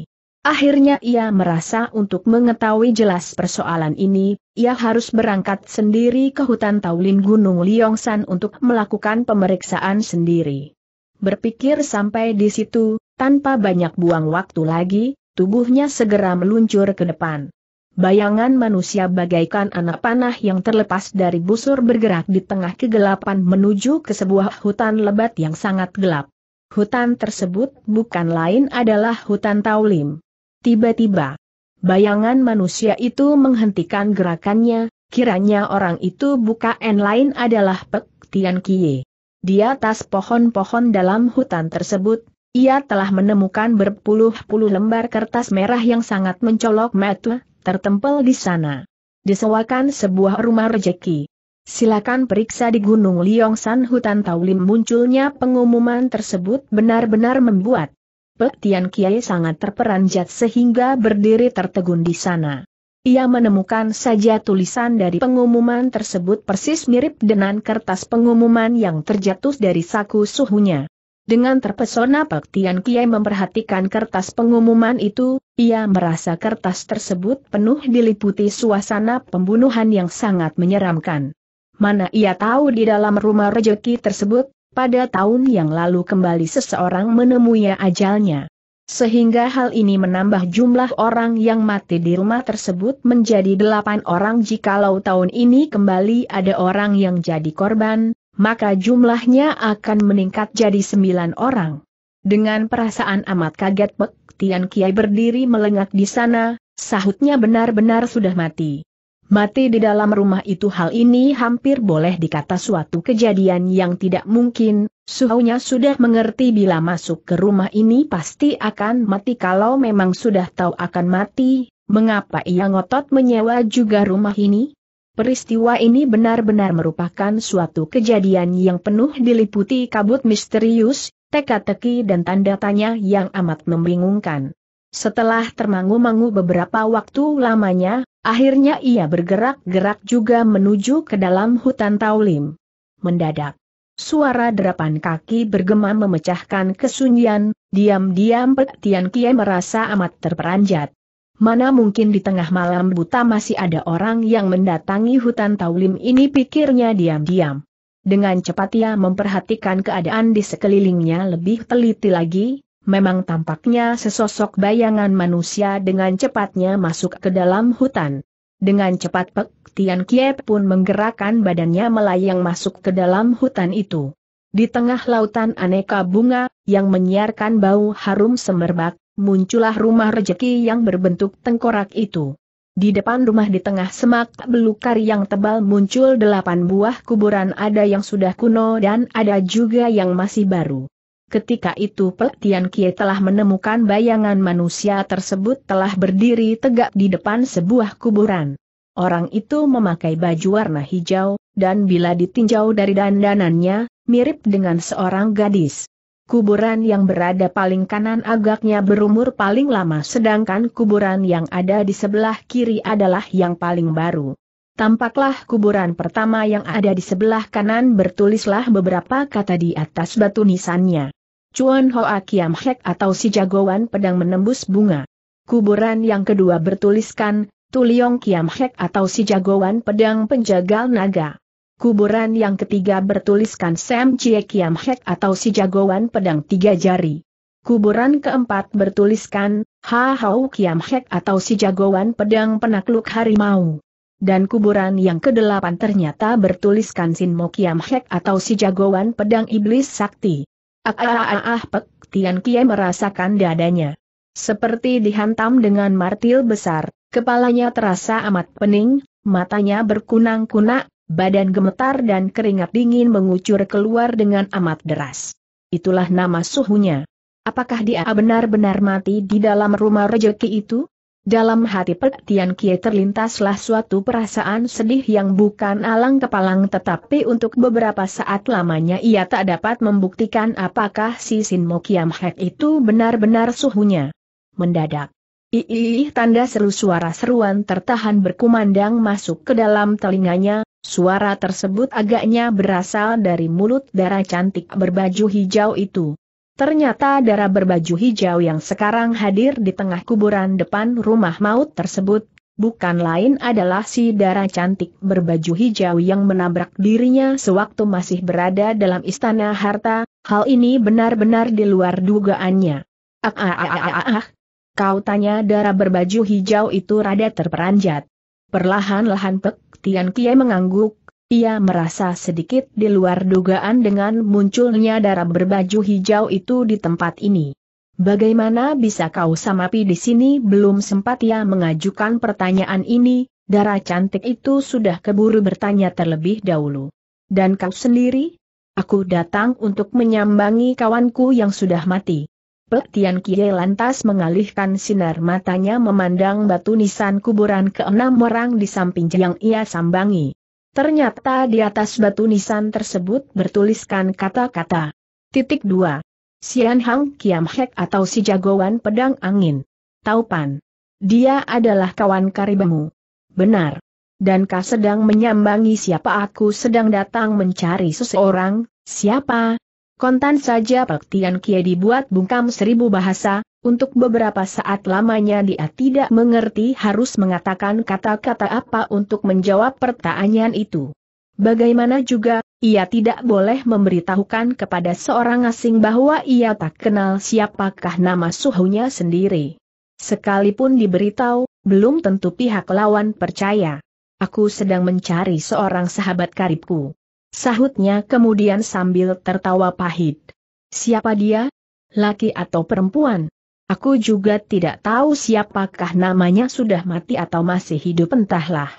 Akhirnya ia merasa untuk mengetahui jelas persoalan ini, ia harus berangkat sendiri ke hutan Taulin Gunung Liongsan untuk melakukan pemeriksaan sendiri. Berpikir sampai di situ, tanpa banyak buang waktu lagi, tubuhnya segera meluncur ke depan. Bayangan manusia bagaikan anak panah yang terlepas dari busur bergerak di tengah kegelapan menuju ke sebuah hutan lebat yang sangat gelap. Hutan tersebut bukan lain adalah hutan Taulim. Tiba-tiba, bayangan manusia itu menghentikan gerakannya, kiranya orang itu buka bukan lain adalah Pek Tian Kie. Di atas pohon-pohon dalam hutan tersebut, ia telah menemukan berpuluh-puluh lembar kertas merah yang sangat mencolok mata, tertempel di sana. Disewakan sebuah rumah rejeki. Silakan periksa di Gunung Liongsan hutan Taulim munculnya pengumuman tersebut benar-benar membuat Tian Kiai sangat terperanjat sehingga berdiri tertegun di sana. Ia menemukan saja tulisan dari pengumuman tersebut persis mirip dengan kertas pengumuman yang terjatuh dari saku suhunya. Dengan terpesona Tian Kiai memperhatikan kertas pengumuman itu, ia merasa kertas tersebut penuh diliputi suasana pembunuhan yang sangat menyeramkan. Mana ia tahu di dalam rumah rejeki tersebut, pada tahun yang lalu kembali seseorang menemui ajalnya. Sehingga hal ini menambah jumlah orang yang mati di rumah tersebut menjadi delapan orang jikalau tahun ini kembali ada orang yang jadi korban, maka jumlahnya akan meningkat jadi sembilan orang. Dengan perasaan amat kaget Pek Tian Kiai berdiri melengak di sana, sahutnya benar-benar sudah mati. Mati di dalam rumah itu hal ini hampir boleh dikata suatu kejadian yang tidak mungkin, suhunya sudah mengerti bila masuk ke rumah ini pasti akan mati kalau memang sudah tahu akan mati, mengapa ia ngotot menyewa juga rumah ini? Peristiwa ini benar-benar merupakan suatu kejadian yang penuh diliputi kabut misterius, teka-teki dan tanda tanya yang amat membingungkan. Setelah termangu-mangu beberapa waktu lamanya, Akhirnya ia bergerak-gerak juga menuju ke dalam hutan Taulim. Mendadak. Suara derapan kaki bergema memecahkan kesunyian, diam-diam Pek Tian Kie merasa amat terperanjat. Mana mungkin di tengah malam buta masih ada orang yang mendatangi hutan Taulim ini pikirnya diam-diam. Dengan cepat ia memperhatikan keadaan di sekelilingnya lebih teliti lagi, memang tampaknya sesosok bayangan manusia dengan cepatnya masuk ke dalam hutan. Dengan cepat Pek Tian Kie pun menggerakkan badannya melayang masuk ke dalam hutan itu. Di tengah lautan aneka bunga, yang menyiarkan bau harum semerbak, muncullah rumah rejeki yang berbentuk tengkorak itu. Di depan rumah di tengah semak belukar yang tebal muncul delapan buah kuburan ada yang sudah kuno dan ada juga yang masih baru. Ketika itu Pek Tian Kie telah menemukan bayangan manusia tersebut telah berdiri tegak di depan sebuah kuburan. Orang itu memakai baju warna hijau, dan bila ditinjau dari dandanannya, mirip dengan seorang gadis. Kuburan yang berada paling kanan agaknya berumur paling lama sedangkan kuburan yang ada di sebelah kiri adalah yang paling baru. Tampaklah kuburan pertama yang ada di sebelah kanan bertulislah beberapa kata di atas batu nisannya. Chuan Hoa Kiam Hek atau si jagoan pedang menembus bunga. Kuburan yang kedua bertuliskan, Tuliong Kiam Hek atau si jagoan pedang penjagal naga. Kuburan yang ketiga bertuliskan Sam Chie Kiam Hek atau si jagoan pedang tiga jari. Kuburan keempat bertuliskan, Ha Hau Kiam Hek atau si jagoan pedang penakluk harimau dan kuburan yang kedelapan ternyata bertuliskan Sin Mo Kiam Hek atau si jagoan pedang iblis sakti. Ah ah ah ah pek, Tian Kie merasakan dadanya. Seperti dihantam dengan martil besar, kepalanya terasa amat pening, matanya berkunang-kunak, badan gemetar dan keringat dingin mengucur keluar dengan amat deras. Itulah nama suhunya. Apakah dia benar-benar mati di dalam rumah rejeki itu? Dalam hati Pek Tian Kie terlintaslah suatu perasaan sedih yang bukan alang kepalang tetapi untuk beberapa saat lamanya ia tak dapat membuktikan apakah si Sin Mo Kiam Hek itu benar-benar suhunya. Mendadak. Iiih tanda seru suara seruan tertahan berkumandang masuk ke dalam telinganya, suara tersebut agaknya berasal dari mulut darah cantik berbaju hijau itu. Ternyata darah berbaju hijau yang sekarang hadir di tengah kuburan depan rumah maut tersebut, bukan lain adalah si darah cantik berbaju hijau yang menabrak dirinya sewaktu masih berada dalam istana harta, hal ini benar-benar di luar dugaannya. Ah, ah, ah, ah, ah, ah. Kau tanya darah berbaju hijau itu rada terperanjat. Perlahan-lahan Pek Tian Kie mengangguk, ia merasa sedikit di luar dugaan dengan munculnya darah berbaju hijau itu di tempat ini. Bagaimana bisa kau sama Pi di sini belum sempat ia mengajukan pertanyaan ini, darah cantik itu sudah keburu bertanya terlebih dahulu. Dan kau sendiri? Aku datang untuk menyambangi kawanku yang sudah mati. Petian Kie lantas mengalihkan sinar matanya memandang batu nisan kuburan keenam orang di samping yang ia sambangi. Ternyata di atas batu nisan tersebut bertuliskan kata-kata. Titik 2. Sian Hang Kiam Hek atau si jagoan pedang angin. Taupan. Dia adalah kawan karibmu. Benar. Dan kau sedang menyambangi siapa aku sedang datang mencari seseorang, siapa? Kontan saja Tian Kie dibuat bungkam seribu bahasa, untuk beberapa saat lamanya dia tidak mengerti harus mengatakan kata-kata apa untuk menjawab pertanyaan itu. Bagaimana juga, ia tidak boleh memberitahukan kepada seorang asing bahwa ia tak kenal siapakah nama suhunya sendiri. Sekalipun diberitahu, belum tentu pihak lawan percaya. Aku sedang mencari seorang sahabat karibku. Sahutnya kemudian sambil tertawa pahit. Siapa dia? Laki atau perempuan? Aku juga tidak tahu siapakah namanya sudah mati atau masih hidup entahlah.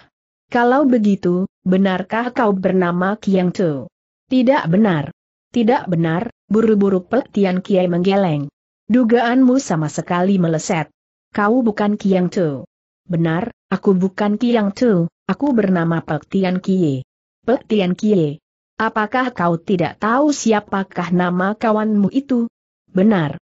Kalau begitu, benarkah kau bernama Kiang Tu? Tidak benar. Tidak benar, buru-buru Tian Kiai menggeleng. Dugaanmu sama sekali meleset. Kau bukan Kiang Tu. Benar, aku bukan Kiang Tu, aku bernama Kiai. Kie. Tian Kie. Apakah kau tidak tahu siapakah nama kawanmu itu? Benar,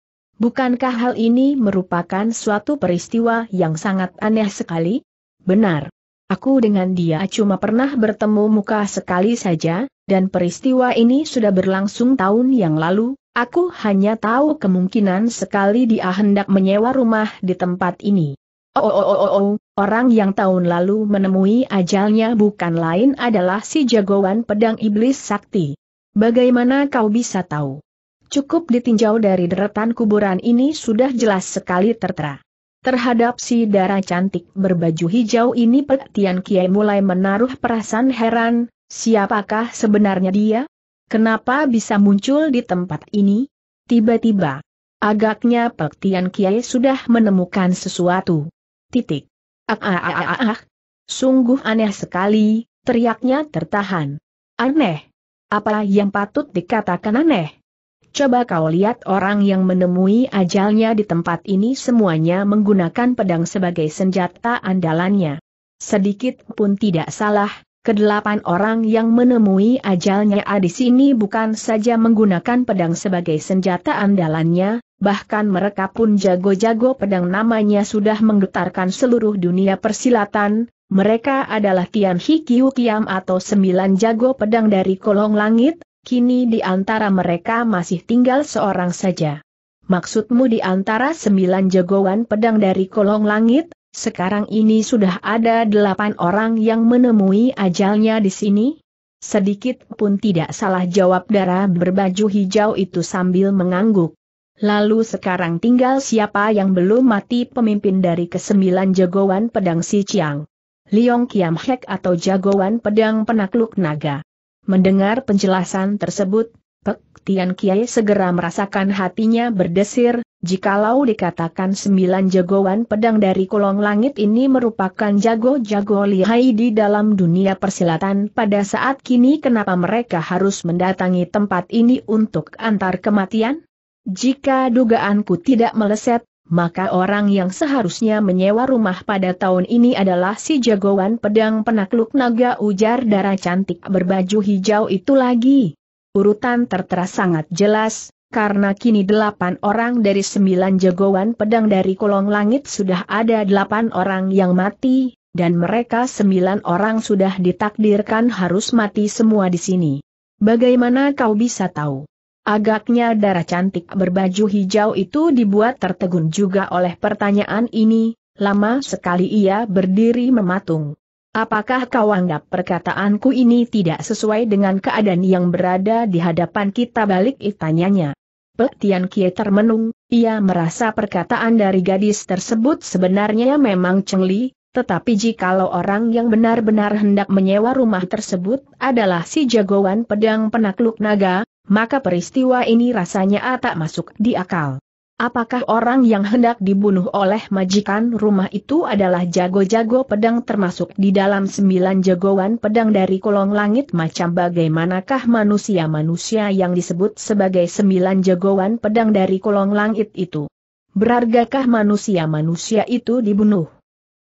Bukankah hal ini merupakan suatu peristiwa yang sangat aneh sekali? Benar. Aku dengan dia cuma pernah bertemu muka sekali saja, dan peristiwa ini sudah berlangsung tahun yang lalu, aku hanya tahu kemungkinan sekali dia hendak menyewa rumah di tempat ini. Oh, oh, oh, oh, oh, orang yang tahun lalu menemui ajalnya bukan lain adalah si jagoan pedang iblis sakti. Bagaimana kau bisa tahu? Cukup ditinjau dari deretan kuburan ini sudah jelas sekali tertera. Terhadap si darah cantik berbaju hijau ini petian kiai mulai menaruh perasaan heran, siapakah sebenarnya dia? Kenapa bisa muncul di tempat ini? Tiba-tiba, agaknya petian kiai sudah menemukan sesuatu. Titik. Ah, ah, ah, ah, ah. Sungguh aneh sekali, teriaknya tertahan. Aneh. Apa yang patut dikatakan aneh? Coba kau lihat orang yang menemui ajalnya di tempat ini semuanya menggunakan pedang sebagai senjata andalannya. Sedikit pun tidak salah, kedelapan orang yang menemui ajalnya ah, di sini bukan saja menggunakan pedang sebagai senjata andalannya, bahkan mereka pun jago-jago pedang namanya sudah menggetarkan seluruh dunia persilatan, mereka adalah Tian Hikiu Kiam atau sembilan jago pedang dari kolong langit, Kini di antara mereka masih tinggal seorang saja. Maksudmu di antara sembilan jagoan pedang dari kolong langit, sekarang ini sudah ada delapan orang yang menemui ajalnya di sini? Sedikit pun tidak salah jawab darah berbaju hijau itu sambil mengangguk. Lalu sekarang tinggal siapa yang belum mati pemimpin dari kesembilan jagoan pedang si Chiang. Liong Kiam Hek atau jagoan pedang penakluk naga. Mendengar penjelasan tersebut, Pek Tian Kiai segera merasakan hatinya berdesir, jikalau dikatakan sembilan jagoan pedang dari kolong langit ini merupakan jago-jago lihai di dalam dunia persilatan pada saat kini kenapa mereka harus mendatangi tempat ini untuk antar kematian? Jika dugaanku tidak meleset, maka orang yang seharusnya menyewa rumah pada tahun ini adalah si jagoan pedang penakluk naga ujar darah cantik berbaju hijau itu lagi. Urutan tertera sangat jelas, karena kini delapan orang dari sembilan jagoan pedang dari kolong langit sudah ada delapan orang yang mati, dan mereka sembilan orang sudah ditakdirkan harus mati semua di sini. Bagaimana kau bisa tahu? Agaknya darah cantik berbaju hijau itu dibuat tertegun juga oleh pertanyaan ini, lama sekali ia berdiri mematung. Apakah kau anggap perkataanku ini tidak sesuai dengan keadaan yang berada di hadapan kita balik itanyanya? Petian Kie termenung, ia merasa perkataan dari gadis tersebut sebenarnya memang cengli, tetapi jikalau orang yang benar-benar hendak menyewa rumah tersebut adalah si jagoan pedang penakluk naga, maka peristiwa ini rasanya tak masuk di akal. Apakah orang yang hendak dibunuh oleh majikan rumah itu adalah jago-jago pedang termasuk di dalam sembilan jagoan pedang dari kolong langit macam bagaimanakah manusia-manusia yang disebut sebagai sembilan jagoan pedang dari kolong langit itu? Berhargakah manusia-manusia itu dibunuh?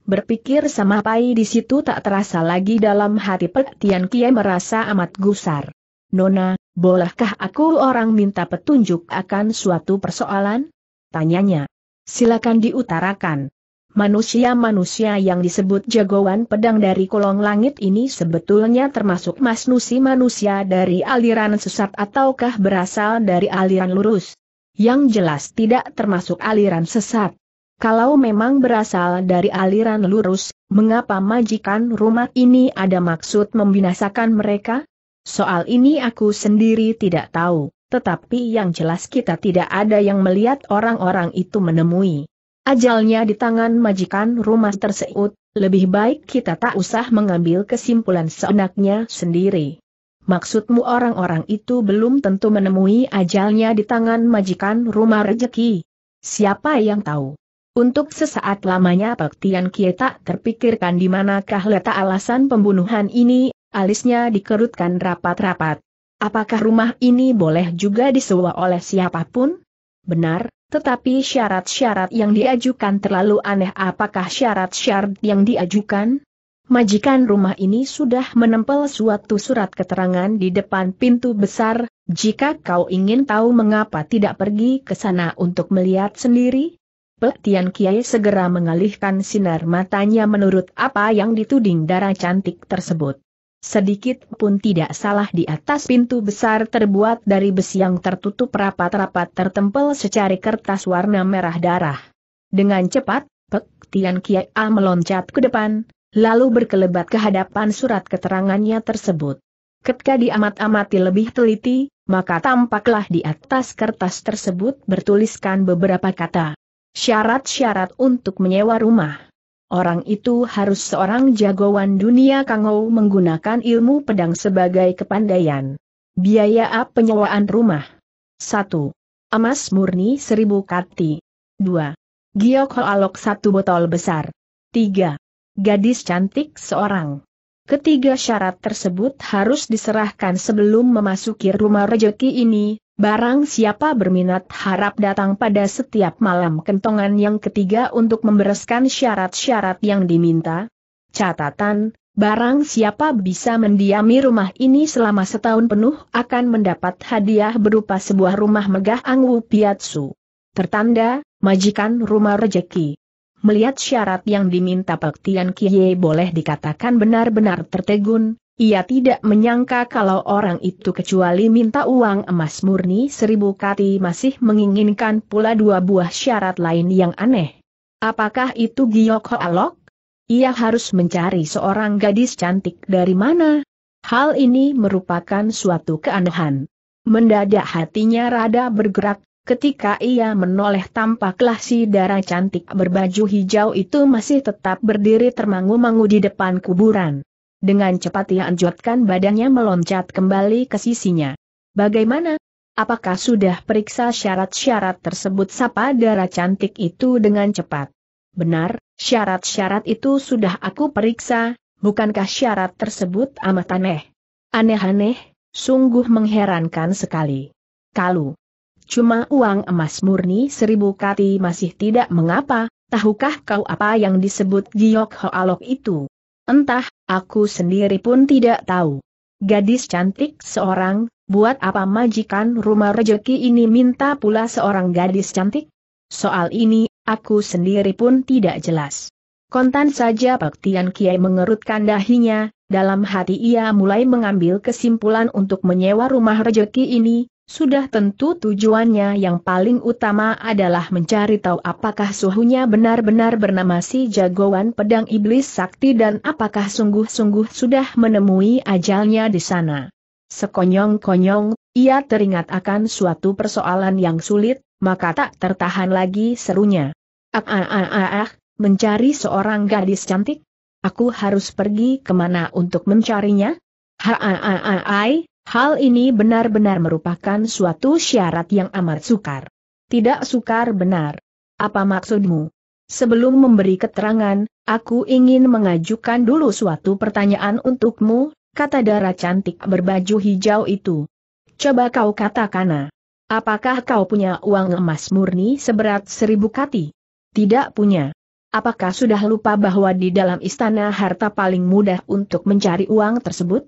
Berpikir sama Pai di situ tak terasa lagi dalam hati Pek Tian Kie merasa amat gusar. Nona, bolehkah aku orang minta petunjuk akan suatu persoalan? Tanyanya. Silakan diutarakan. Manusia-manusia yang disebut jagoan pedang dari kolong langit ini sebetulnya termasuk masnusi manusia dari aliran sesat ataukah berasal dari aliran lurus? Yang jelas tidak termasuk aliran sesat. Kalau memang berasal dari aliran lurus, mengapa majikan rumah ini ada maksud membinasakan mereka? Soal ini aku sendiri tidak tahu, tetapi yang jelas kita tidak ada yang melihat orang-orang itu menemui. Ajalnya di tangan majikan rumah tersebut, lebih baik kita tak usah mengambil kesimpulan seenaknya sendiri. Maksudmu orang-orang itu belum tentu menemui ajalnya di tangan majikan rumah rejeki. Siapa yang tahu? Untuk sesaat lamanya Pak Tian Kie tak terpikirkan di manakah letak alasan pembunuhan ini Alisnya dikerutkan rapat-rapat. Apakah rumah ini boleh juga disewa oleh siapapun? Benar, tetapi syarat-syarat yang diajukan terlalu aneh. Apakah syarat-syarat yang diajukan? Majikan rumah ini sudah menempel suatu surat keterangan di depan pintu besar, jika kau ingin tahu mengapa tidak pergi ke sana untuk melihat sendiri, Petian Kiai segera mengalihkan sinar matanya menurut apa yang dituding darah cantik tersebut. Sedikit pun tidak salah di atas pintu besar terbuat dari besi yang tertutup rapat-rapat tertempel secari kertas warna merah darah. Dengan cepat, Pek Tian Kiai A meloncat ke depan, lalu berkelebat ke hadapan surat keterangannya tersebut. Ketika diamat-amati lebih teliti, maka tampaklah di atas kertas tersebut bertuliskan beberapa kata. Syarat-syarat untuk menyewa rumah. Orang itu harus seorang jagoan dunia kangau menggunakan ilmu pedang sebagai kepandaian. Biaya penyewaan rumah. 1. Emas murni seribu kati. 2. Giok alok satu botol besar. 3. Gadis cantik seorang. Ketiga syarat tersebut harus diserahkan sebelum memasuki rumah rejeki ini, Barang siapa berminat harap datang pada setiap malam kentongan yang ketiga untuk membereskan syarat-syarat yang diminta. Catatan, barang siapa bisa mendiami rumah ini selama setahun penuh akan mendapat hadiah berupa sebuah rumah megah Angwu Piatsu. Tertanda, majikan rumah rejeki. Melihat syarat yang diminta Pak Tian Kie boleh dikatakan benar-benar tertegun, ia tidak menyangka kalau orang itu kecuali minta uang emas murni seribu kati masih menginginkan pula dua buah syarat lain yang aneh. Apakah itu Giok Alok? Ia harus mencari seorang gadis cantik dari mana? Hal ini merupakan suatu keanehan. Mendadak hatinya rada bergerak, ketika ia menoleh tampaklah si darah cantik berbaju hijau itu masih tetap berdiri termangu-mangu di depan kuburan. Dengan cepat ia anjotkan badannya meloncat kembali ke sisinya. Bagaimana? Apakah sudah periksa syarat-syarat tersebut? Sapa darah cantik itu dengan cepat. Benar, syarat-syarat itu sudah aku periksa, bukankah syarat tersebut amat aneh? Aneh-aneh, sungguh mengherankan sekali. Kalau cuma uang emas murni seribu kati masih tidak mengapa, tahukah kau apa yang disebut giok hoalok itu? Entah, aku sendiri pun tidak tahu. Gadis cantik seorang, buat apa majikan rumah rejeki ini minta pula seorang gadis cantik? Soal ini, aku sendiri pun tidak jelas. Kontan saja Tian Kiai mengerutkan dahinya, dalam hati ia mulai mengambil kesimpulan untuk menyewa rumah rejeki ini, sudah tentu tujuannya yang paling utama adalah mencari tahu apakah suhunya benar-benar bernama si jagoan pedang iblis sakti dan apakah sungguh-sungguh sudah menemui ajalnya di sana. Sekonyong-konyong, ia teringat akan suatu persoalan yang sulit, maka tak tertahan lagi serunya. Ah ah ah ah, ah mencari seorang gadis cantik? Aku harus pergi kemana untuk mencarinya? Ha ah, ah, ah. Hal ini benar-benar merupakan suatu syarat yang amat sukar. Tidak sukar benar. Apa maksudmu? Sebelum memberi keterangan, aku ingin mengajukan dulu suatu pertanyaan untukmu, kata dara cantik berbaju hijau itu. Coba kau katakan, apakah kau punya uang emas murni seberat seribu kati? Tidak punya. Apakah sudah lupa bahwa di dalam istana harta paling mudah untuk mencari uang tersebut?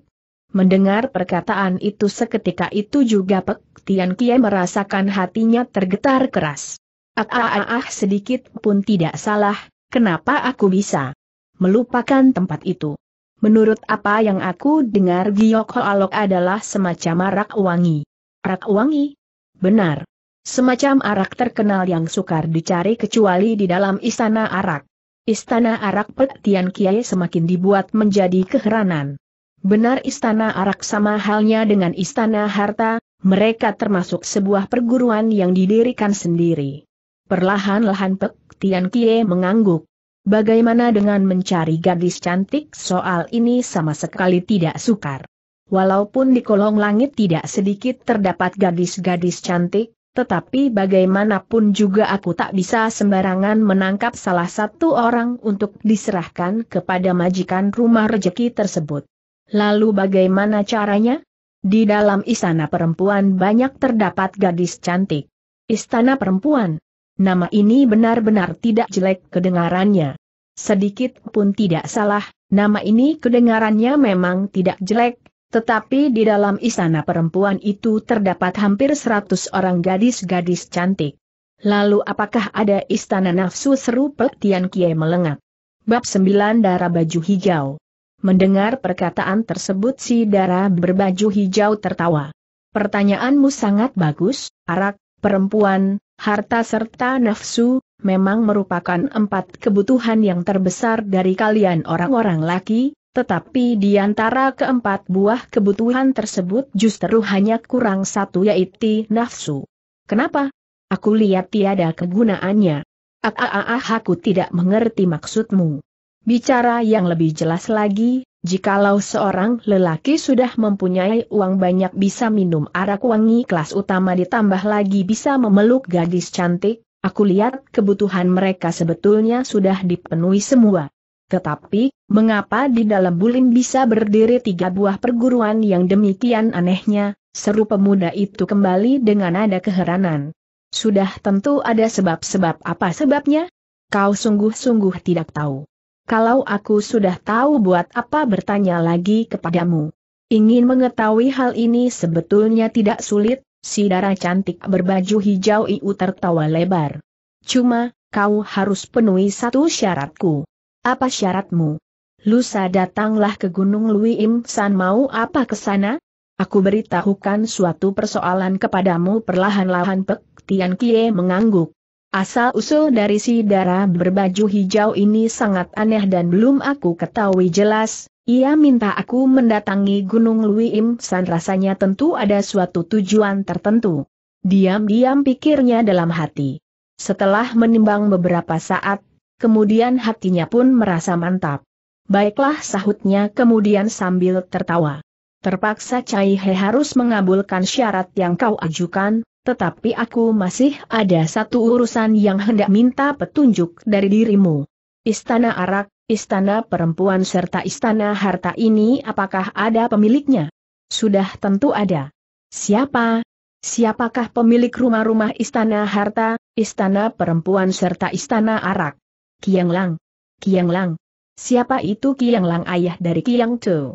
Mendengar perkataan itu seketika itu juga Pek Tian Kie merasakan hatinya tergetar keras. Ah, ah, ah, ah sedikit pun tidak salah, kenapa aku bisa melupakan tempat itu. Menurut apa yang aku dengar Giok Alok adalah semacam arak wangi. Arak wangi? Benar. Semacam arak terkenal yang sukar dicari kecuali di dalam istana arak. Istana arak Pek Tian Kiai semakin dibuat menjadi keheranan. Benar istana Arak sama halnya dengan istana Harta, mereka termasuk sebuah perguruan yang didirikan sendiri. Perlahan-lahan Pek Tian Kie mengangguk. Bagaimana dengan mencari gadis cantik soal ini sama sekali tidak sukar. Walaupun di kolong langit tidak sedikit terdapat gadis-gadis cantik, tetapi bagaimanapun juga aku tak bisa sembarangan menangkap salah satu orang untuk diserahkan kepada majikan rumah rejeki tersebut. Lalu bagaimana caranya? Di dalam istana perempuan banyak terdapat gadis cantik. Istana perempuan. Nama ini benar-benar tidak jelek kedengarannya. Sedikit pun tidak salah, nama ini kedengarannya memang tidak jelek, tetapi di dalam istana perempuan itu terdapat hampir 100 orang gadis-gadis cantik. Lalu apakah ada istana nafsu seru Pek Tian Kie melengak? Bab 9 Darah Baju Hijau Mendengar perkataan tersebut si dara berbaju hijau tertawa. Pertanyaanmu sangat bagus, arak, perempuan, harta serta nafsu, memang merupakan empat kebutuhan yang terbesar dari kalian orang-orang laki, tetapi di antara keempat buah kebutuhan tersebut justru hanya kurang satu yaitu nafsu. Kenapa? Aku lihat tiada kegunaannya. Ah, ah, ah, ah aku tidak mengerti maksudmu. Bicara yang lebih jelas lagi, jikalau seorang lelaki sudah mempunyai uang banyak bisa minum arak wangi kelas utama ditambah lagi bisa memeluk gadis cantik, aku lihat kebutuhan mereka sebetulnya sudah dipenuhi semua. Tetapi, mengapa di dalam bulim bisa berdiri tiga buah perguruan yang demikian anehnya, seru pemuda itu kembali dengan ada keheranan. Sudah tentu ada sebab-sebab apa sebabnya? Kau sungguh-sungguh tidak tahu. Kalau aku sudah tahu buat apa bertanya lagi kepadamu. Ingin mengetahui hal ini sebetulnya tidak sulit, si darah cantik berbaju hijau itu tertawa lebar. Cuma, kau harus penuhi satu syaratku. Apa syaratmu? Lusa datanglah ke Gunung Lui Im San mau apa ke sana? Aku beritahukan suatu persoalan kepadamu perlahan-lahan Pek Tian Kie mengangguk. Asal-usul dari si darah berbaju hijau ini sangat aneh dan belum aku ketahui jelas, ia minta aku mendatangi Gunung Lui Im San rasanya tentu ada suatu tujuan tertentu. Diam-diam pikirnya dalam hati. Setelah menimbang beberapa saat, kemudian hatinya pun merasa mantap. Baiklah sahutnya kemudian sambil tertawa. Terpaksa Cai He harus mengabulkan syarat yang kau ajukan, tetapi aku masih ada satu urusan yang hendak minta petunjuk dari dirimu. Istana Arak, Istana Perempuan serta Istana Harta ini apakah ada pemiliknya? Sudah tentu ada. Siapa? Siapakah pemilik rumah-rumah Istana Harta, Istana Perempuan serta Istana Arak? Kiang Lang. Kiang Lang. Siapa itu Kiang Lang ayah dari Kiang Chu?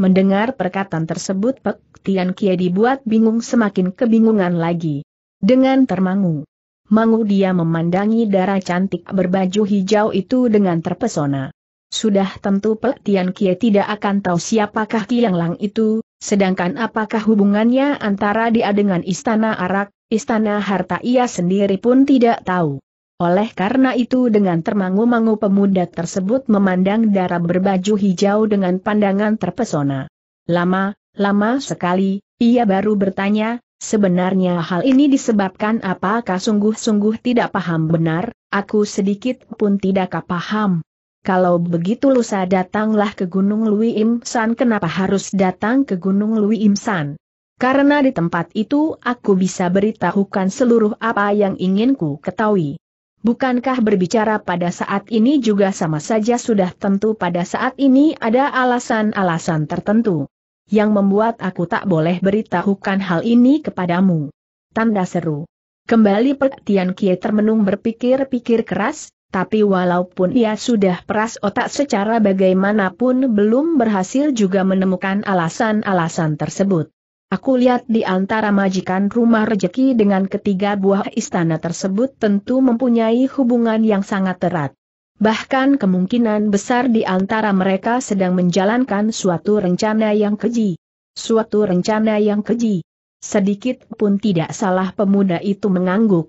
Mendengar perkataan tersebut Pek Tian Kie dibuat bingung semakin kebingungan lagi. Dengan termangu. Mangu dia memandangi darah cantik berbaju hijau itu dengan terpesona. Sudah tentu Pek Tian Kie tidak akan tahu siapakah Kiang Lang itu, sedangkan apakah hubungannya antara dia dengan istana arak, istana harta ia sendiri pun tidak tahu. Oleh karena itu dengan termangu-mangu pemuda tersebut memandang darah berbaju hijau dengan pandangan terpesona. Lama, lama sekali, ia baru bertanya, sebenarnya hal ini disebabkan apakah sungguh-sungguh tidak paham benar, aku sedikit pun tidak paham. Kalau begitu lusa datanglah ke Gunung Lui Im San kenapa harus datang ke Gunung Lui Im San? Karena di tempat itu aku bisa beritahukan seluruh apa yang ingin ku ketahui. Bukankah berbicara pada saat ini juga sama saja sudah tentu pada saat ini ada alasan-alasan tertentu yang membuat aku tak boleh beritahukan hal ini kepadamu. Tanda seru. Kembali perhatian Kie termenung berpikir-pikir keras, tapi walaupun ia sudah peras otak secara bagaimanapun belum berhasil juga menemukan alasan-alasan tersebut. Aku lihat di antara majikan rumah rejeki dengan ketiga buah istana tersebut tentu mempunyai hubungan yang sangat erat. Bahkan kemungkinan besar di antara mereka sedang menjalankan suatu rencana yang keji. Suatu rencana yang keji. Sedikit pun tidak salah pemuda itu mengangguk.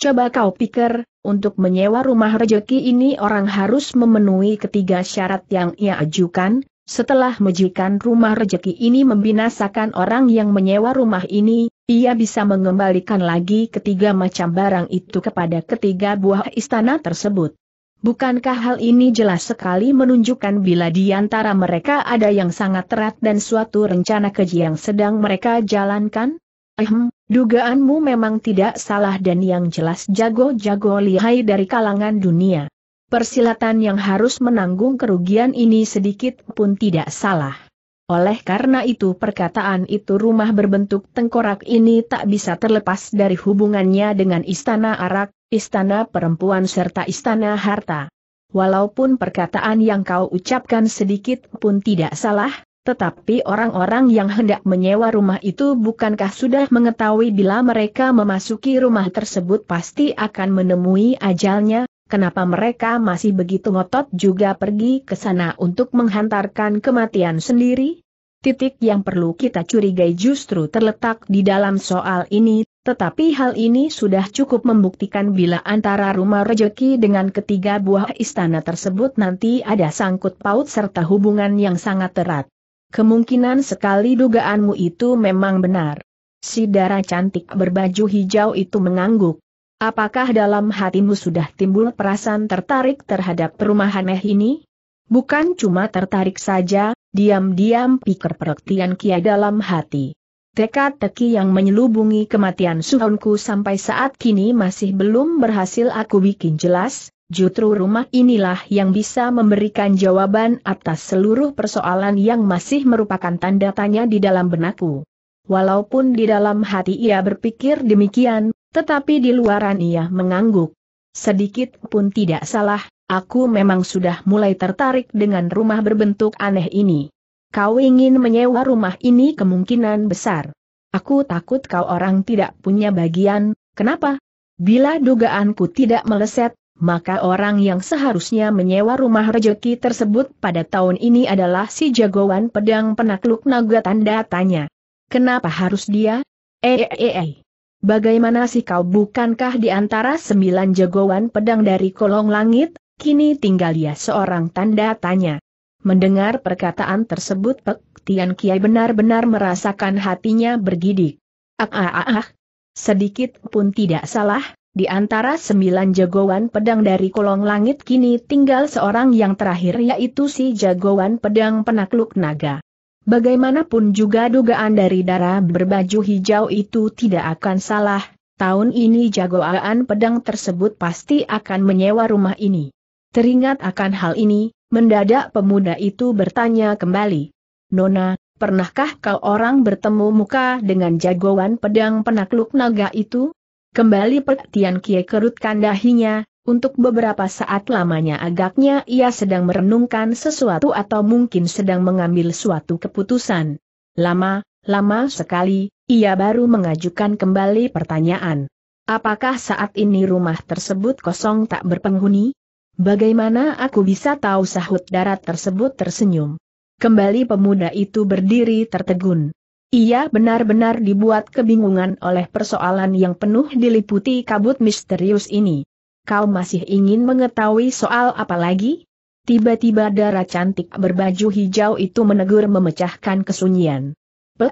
Coba kau pikir, untuk menyewa rumah rejeki ini orang harus memenuhi ketiga syarat yang ia ajukan, setelah majikan rumah rejeki ini membinasakan orang yang menyewa rumah ini, ia bisa mengembalikan lagi ketiga macam barang itu kepada ketiga buah istana tersebut. Bukankah hal ini jelas sekali menunjukkan bila di antara mereka ada yang sangat erat dan suatu rencana keji yang sedang mereka jalankan? Ehm, dugaanmu memang tidak salah dan yang jelas jago-jago lihai dari kalangan dunia persilatan yang harus menanggung kerugian ini sedikit pun tidak salah. Oleh karena itu perkataan itu rumah berbentuk tengkorak ini tak bisa terlepas dari hubungannya dengan istana arak, istana perempuan serta istana harta. Walaupun perkataan yang kau ucapkan sedikit pun tidak salah, tetapi orang-orang yang hendak menyewa rumah itu bukankah sudah mengetahui bila mereka memasuki rumah tersebut pasti akan menemui ajalnya, kenapa mereka masih begitu ngotot juga pergi ke sana untuk menghantarkan kematian sendiri? Titik yang perlu kita curigai justru terletak di dalam soal ini, tetapi hal ini sudah cukup membuktikan bila antara rumah rejeki dengan ketiga buah istana tersebut nanti ada sangkut paut serta hubungan yang sangat erat. Kemungkinan sekali dugaanmu itu memang benar. Si darah cantik berbaju hijau itu mengangguk. Apakah dalam hatimu sudah timbul perasaan tertarik terhadap perumahan meh ini? Bukan cuma tertarik saja, diam-diam pikir perhatian Kia dalam hati. Tekad teki yang menyelubungi kematian suhonku sampai saat kini masih belum berhasil aku bikin jelas, justru rumah inilah yang bisa memberikan jawaban atas seluruh persoalan yang masih merupakan tanda tanya di dalam benakku. Walaupun di dalam hati ia berpikir demikian, tetapi di luaran ia mengangguk. Sedikit pun tidak salah, aku memang sudah mulai tertarik dengan rumah berbentuk aneh ini. Kau ingin menyewa rumah ini kemungkinan besar. Aku takut kau orang tidak punya bagian, kenapa? Bila dugaanku tidak meleset, maka orang yang seharusnya menyewa rumah rejeki tersebut pada tahun ini adalah si jagoan pedang penakluk naga tanda tanya. Kenapa harus dia? Eh, eh, eh, eh. Bagaimana sih kau bukankah di antara sembilan jagoan pedang dari kolong langit, kini tinggal dia seorang tanda tanya. Mendengar perkataan tersebut Pek Tian Kiai benar-benar merasakan hatinya bergidik. Ah ah ah ah. Sedikit pun tidak salah, di antara sembilan jagoan pedang dari kolong langit kini tinggal seorang yang terakhir yaitu si jagoan pedang penakluk naga. Bagaimanapun juga dugaan dari darah berbaju hijau itu tidak akan salah, tahun ini jagoan pedang tersebut pasti akan menyewa rumah ini. Teringat akan hal ini, mendadak pemuda itu bertanya kembali. Nona, pernahkah kau orang bertemu muka dengan jagoan pedang penakluk naga itu? Kembali perhatian Kie kerutkan dahinya, untuk beberapa saat lamanya agaknya ia sedang merenungkan sesuatu atau mungkin sedang mengambil suatu keputusan. Lama, lama sekali, ia baru mengajukan kembali pertanyaan. Apakah saat ini rumah tersebut kosong tak berpenghuni? Bagaimana aku bisa tahu sahut darat tersebut tersenyum? Kembali pemuda itu berdiri tertegun. Ia benar-benar dibuat kebingungan oleh persoalan yang penuh diliputi kabut misterius ini kau masih ingin mengetahui soal apa lagi? Tiba-tiba darah cantik berbaju hijau itu menegur memecahkan kesunyian.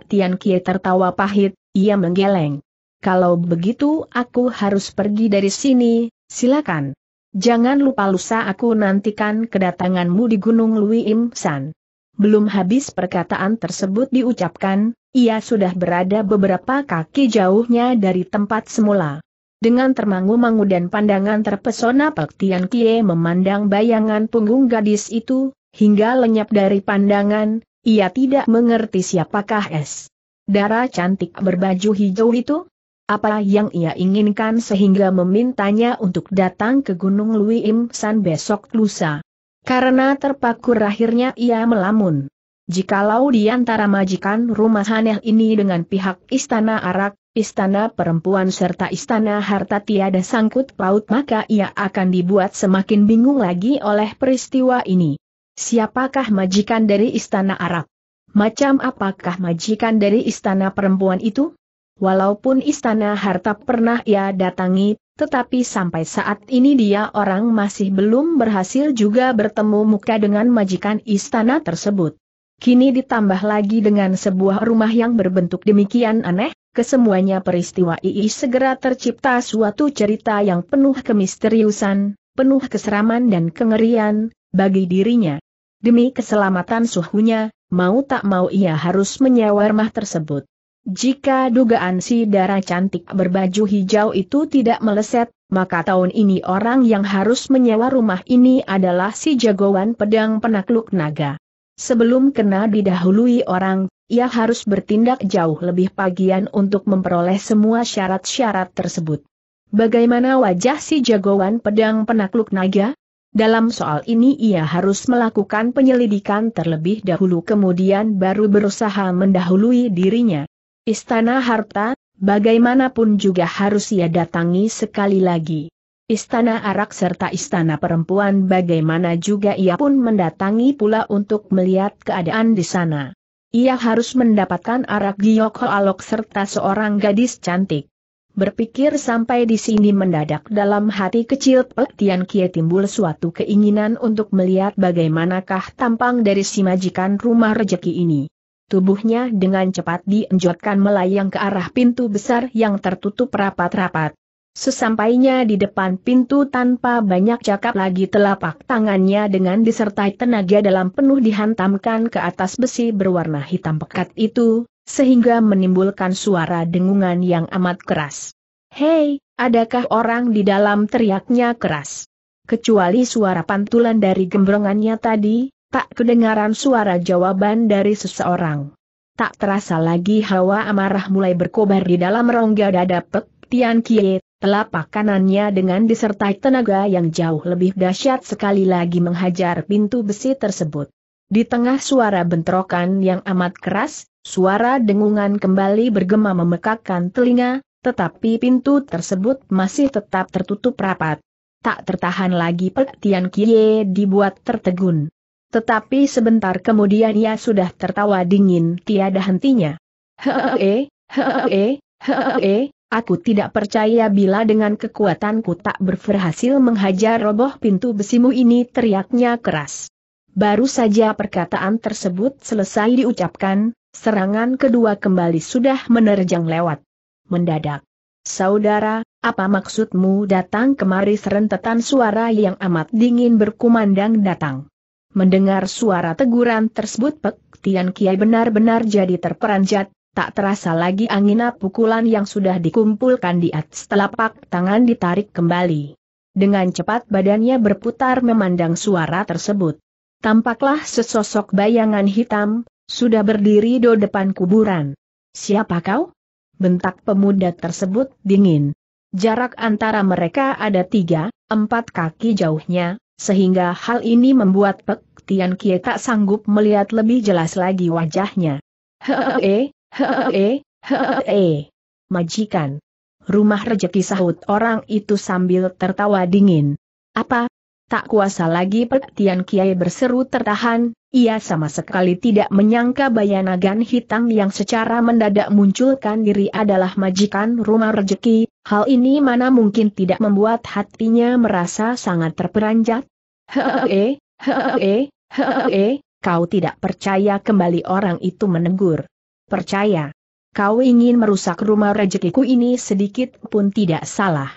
Tian Kie tertawa pahit, ia menggeleng. Kalau begitu aku harus pergi dari sini, silakan. Jangan lupa lusa aku nantikan kedatanganmu di Gunung Lui Im San. Belum habis perkataan tersebut diucapkan, ia sudah berada beberapa kaki jauhnya dari tempat semula. Dengan termangu-mangu dan pandangan terpesona Pak Tian Kie memandang bayangan punggung gadis itu, hingga lenyap dari pandangan, ia tidak mengerti siapakah es. Darah cantik berbaju hijau itu? Apa yang ia inginkan sehingga memintanya untuk datang ke Gunung Lui Im San besok lusa? Karena terpaku, akhirnya ia melamun. Jikalau di antara majikan rumah Haneh ini dengan pihak istana Arak, istana perempuan serta istana harta tiada sangkut paut maka ia akan dibuat semakin bingung lagi oleh peristiwa ini. Siapakah majikan dari istana Arab? Macam apakah majikan dari istana perempuan itu? Walaupun istana harta pernah ia datangi, tetapi sampai saat ini dia orang masih belum berhasil juga bertemu muka dengan majikan istana tersebut. Kini ditambah lagi dengan sebuah rumah yang berbentuk demikian aneh, kesemuanya peristiwa II segera tercipta suatu cerita yang penuh kemisteriusan, penuh keseraman dan kengerian, bagi dirinya. Demi keselamatan suhunya, mau tak mau ia harus menyewa rumah tersebut. Jika dugaan si darah cantik berbaju hijau itu tidak meleset, maka tahun ini orang yang harus menyewa rumah ini adalah si jagoan pedang penakluk naga. Sebelum kena didahului orang, ia harus bertindak jauh lebih pagian untuk memperoleh semua syarat-syarat tersebut. Bagaimana wajah si jagoan pedang penakluk naga? Dalam soal ini ia harus melakukan penyelidikan terlebih dahulu kemudian baru berusaha mendahului dirinya. Istana Harta, bagaimanapun juga harus ia datangi sekali lagi. Istana Arak serta Istana Perempuan bagaimana juga ia pun mendatangi pula untuk melihat keadaan di sana. Ia harus mendapatkan arak Giyoko Alok serta seorang gadis cantik. Berpikir sampai di sini mendadak dalam hati kecil Pek Tian Kie timbul suatu keinginan untuk melihat bagaimanakah tampang dari si majikan rumah rejeki ini. Tubuhnya dengan cepat dienjotkan melayang ke arah pintu besar yang tertutup rapat-rapat. Sesampainya di depan pintu tanpa banyak cakap lagi telapak tangannya dengan disertai tenaga dalam penuh dihantamkan ke atas besi berwarna hitam pekat itu, sehingga menimbulkan suara dengungan yang amat keras. Hei, adakah orang di dalam teriaknya keras? Kecuali suara pantulan dari gembrongannya tadi, tak kedengaran suara jawaban dari seseorang. Tak terasa lagi hawa amarah mulai berkobar di dalam rongga dada Pek Tian Kiet. Telapak kanannya dengan disertai tenaga yang jauh lebih dahsyat sekali lagi menghajar pintu besi tersebut. Di tengah suara bentrokan yang amat keras, suara dengungan kembali bergema memekakkan telinga, tetapi pintu tersebut masih tetap tertutup rapat. Tak tertahan lagi Petian Kie dibuat tertegun. Tetapi sebentar kemudian ia sudah tertawa dingin tiada hentinya. Hee, hee, hee, Aku tidak percaya bila dengan kekuatanku tak berhasil menghajar roboh pintu besimu ini teriaknya keras. Baru saja perkataan tersebut selesai diucapkan, serangan kedua kembali sudah menerjang lewat. Mendadak. Saudara, apa maksudmu datang kemari serentetan suara yang amat dingin berkumandang datang. Mendengar suara teguran tersebut Pek Tian Kiai benar-benar jadi terperanjat, Tak terasa lagi angina pukulan yang sudah dikumpulkan di atas telapak tangan ditarik kembali. Dengan cepat badannya berputar memandang suara tersebut. Tampaklah sesosok bayangan hitam, sudah berdiri do depan kuburan. Siapa kau? Bentak pemuda tersebut dingin. Jarak antara mereka ada tiga, empat kaki jauhnya, sehingga hal ini membuat Pek Tian Kie tak sanggup melihat lebih jelas lagi wajahnya. Hehehe, Hehehe, hehehe. Majikan. Rumah rejeki sahut orang itu sambil tertawa dingin. Apa? Tak kuasa lagi petian kiai berseru tertahan, ia sama sekali tidak menyangka bayanagan hitam yang secara mendadak munculkan diri adalah majikan rumah rejeki, hal ini mana mungkin tidak membuat hatinya merasa sangat terperanjat? Hehehe, hehehe, hehehe, kau tidak percaya kembali orang itu menegur. Percaya. Kau ingin merusak rumah rezekiku ini sedikit pun tidak salah.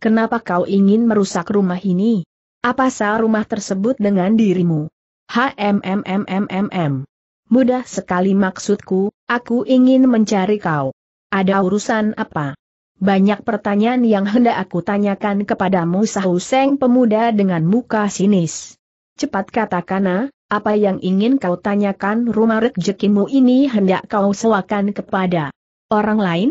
Kenapa kau ingin merusak rumah ini? Apa sah rumah tersebut dengan dirimu? HMMMMMM. Mudah sekali maksudku, aku ingin mencari kau. Ada urusan apa? Banyak pertanyaan yang hendak aku tanyakan kepadamu sahuseng pemuda dengan muka sinis. Cepat katakanlah, apa yang ingin kau tanyakan rumah rejekimu ini hendak kau sewakan kepada orang lain?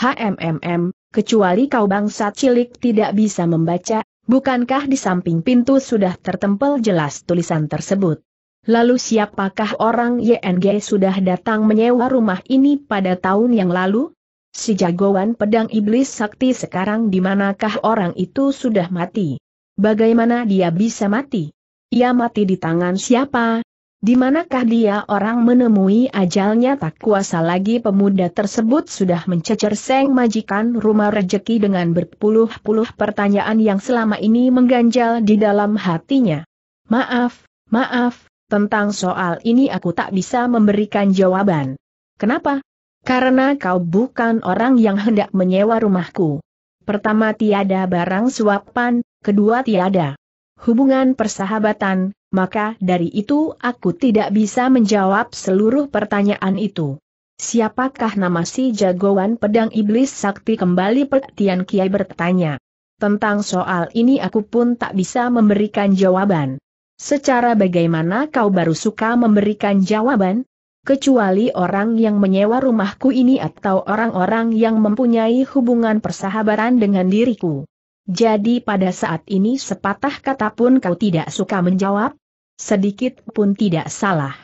HMMM, kecuali kau bangsa cilik tidak bisa membaca, bukankah di samping pintu sudah tertempel jelas tulisan tersebut? Lalu siapakah orang YNG sudah datang menyewa rumah ini pada tahun yang lalu? Si jagoan pedang iblis sakti sekarang di manakah orang itu sudah mati? Bagaimana dia bisa mati? Ia mati di tangan siapa? Di manakah dia orang menemui ajalnya tak kuasa lagi pemuda tersebut sudah mencecer seng majikan rumah rejeki dengan berpuluh-puluh pertanyaan yang selama ini mengganjal di dalam hatinya. Maaf, maaf, tentang soal ini aku tak bisa memberikan jawaban. Kenapa? Karena kau bukan orang yang hendak menyewa rumahku. Pertama tiada barang suapan, kedua tiada hubungan persahabatan, maka dari itu aku tidak bisa menjawab seluruh pertanyaan itu. Siapakah nama si jagoan pedang iblis sakti kembali Petian Kiai bertanya. Tentang soal ini aku pun tak bisa memberikan jawaban. Secara bagaimana kau baru suka memberikan jawaban? Kecuali orang yang menyewa rumahku ini atau orang-orang yang mempunyai hubungan persahabatan dengan diriku. Jadi pada saat ini sepatah kata pun kau tidak suka menjawab? Sedikit pun tidak salah.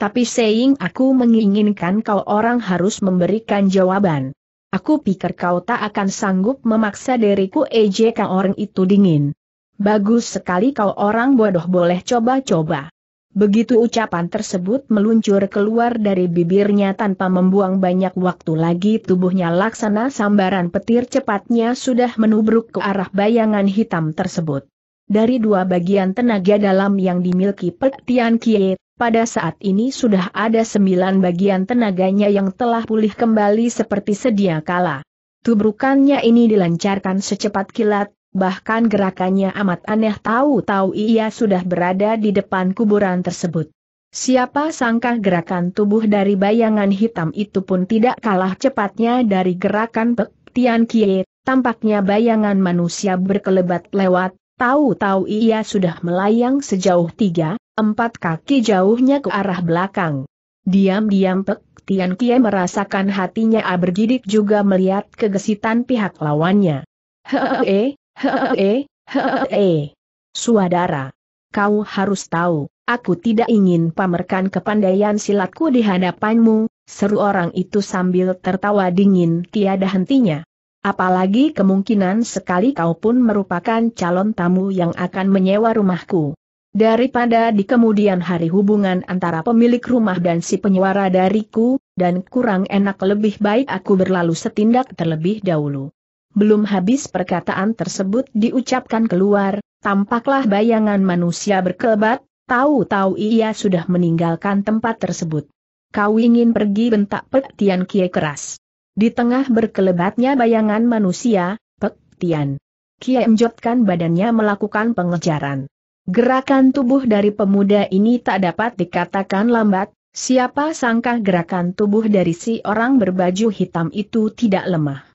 Tapi saying aku menginginkan kau orang harus memberikan jawaban. Aku pikir kau tak akan sanggup memaksa diriku ejek orang itu dingin. Bagus sekali kau orang bodoh boleh coba-coba. Begitu ucapan tersebut meluncur keluar dari bibirnya tanpa membuang banyak waktu lagi tubuhnya laksana sambaran petir cepatnya sudah menubruk ke arah bayangan hitam tersebut. Dari dua bagian tenaga dalam yang dimiliki Petian Kie, pada saat ini sudah ada sembilan bagian tenaganya yang telah pulih kembali seperti sedia kala. Tubrukannya ini dilancarkan secepat kilat, bahkan gerakannya amat aneh tahu-tahu ia sudah berada di depan kuburan tersebut. Siapa sangka gerakan tubuh dari bayangan hitam itu pun tidak kalah cepatnya dari gerakan Pek Tian Kie, tampaknya bayangan manusia berkelebat lewat, tahu-tahu ia sudah melayang sejauh tiga, empat kaki jauhnya ke arah belakang. Diam-diam Pek Tian Kie merasakan hatinya abergidik juga melihat kegesitan pihak lawannya. Hehehe, Hehehe, Suadara, kau harus tahu, aku tidak ingin pamerkan kepandaian silatku di hadapanmu, seru orang itu sambil tertawa dingin tiada hentinya. Apalagi kemungkinan sekali kau pun merupakan calon tamu yang akan menyewa rumahku. Daripada di kemudian hari hubungan antara pemilik rumah dan si penyuara dariku, dan kurang enak lebih baik aku berlalu setindak terlebih dahulu. Belum habis perkataan tersebut diucapkan keluar, tampaklah bayangan manusia berkelebat, tahu-tahu ia sudah meninggalkan tempat tersebut. Kau ingin pergi bentak Pek Tian Kie keras. Di tengah berkelebatnya bayangan manusia, Pek Tian Kie menjotkan badannya melakukan pengejaran. Gerakan tubuh dari pemuda ini tak dapat dikatakan lambat, siapa sangka gerakan tubuh dari si orang berbaju hitam itu tidak lemah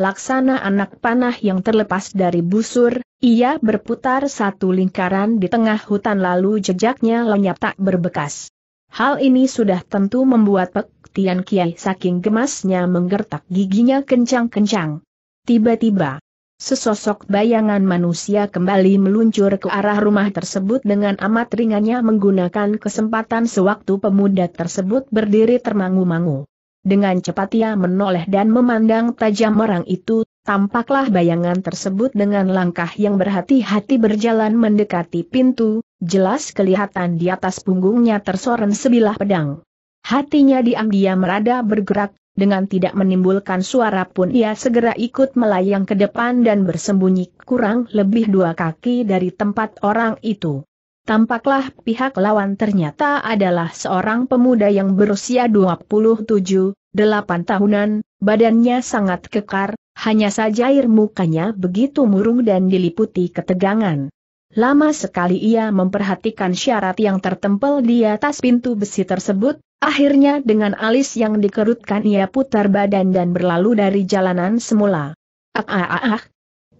laksana anak panah yang terlepas dari busur, ia berputar satu lingkaran di tengah hutan lalu jejaknya lenyap tak berbekas. Hal ini sudah tentu membuat Pek Tian Kiai saking gemasnya menggertak giginya kencang-kencang. Tiba-tiba, sesosok bayangan manusia kembali meluncur ke arah rumah tersebut dengan amat ringannya menggunakan kesempatan sewaktu pemuda tersebut berdiri termangu-mangu. Dengan cepat ia menoleh dan memandang tajam orang itu, tampaklah bayangan tersebut dengan langkah yang berhati-hati berjalan mendekati pintu, jelas kelihatan di atas punggungnya tersoren sebilah pedang. Hatinya diam-diam merada bergerak, dengan tidak menimbulkan suara pun ia segera ikut melayang ke depan dan bersembunyi kurang lebih dua kaki dari tempat orang itu. Tampaklah pihak lawan ternyata adalah seorang pemuda yang berusia 27, 8 tahunan, badannya sangat kekar, hanya saja air mukanya begitu murung dan diliputi ketegangan. Lama sekali ia memperhatikan syarat yang tertempel di atas pintu besi tersebut, akhirnya dengan alis yang dikerutkan ia putar badan dan berlalu dari jalanan semula. Ah ah ah ah.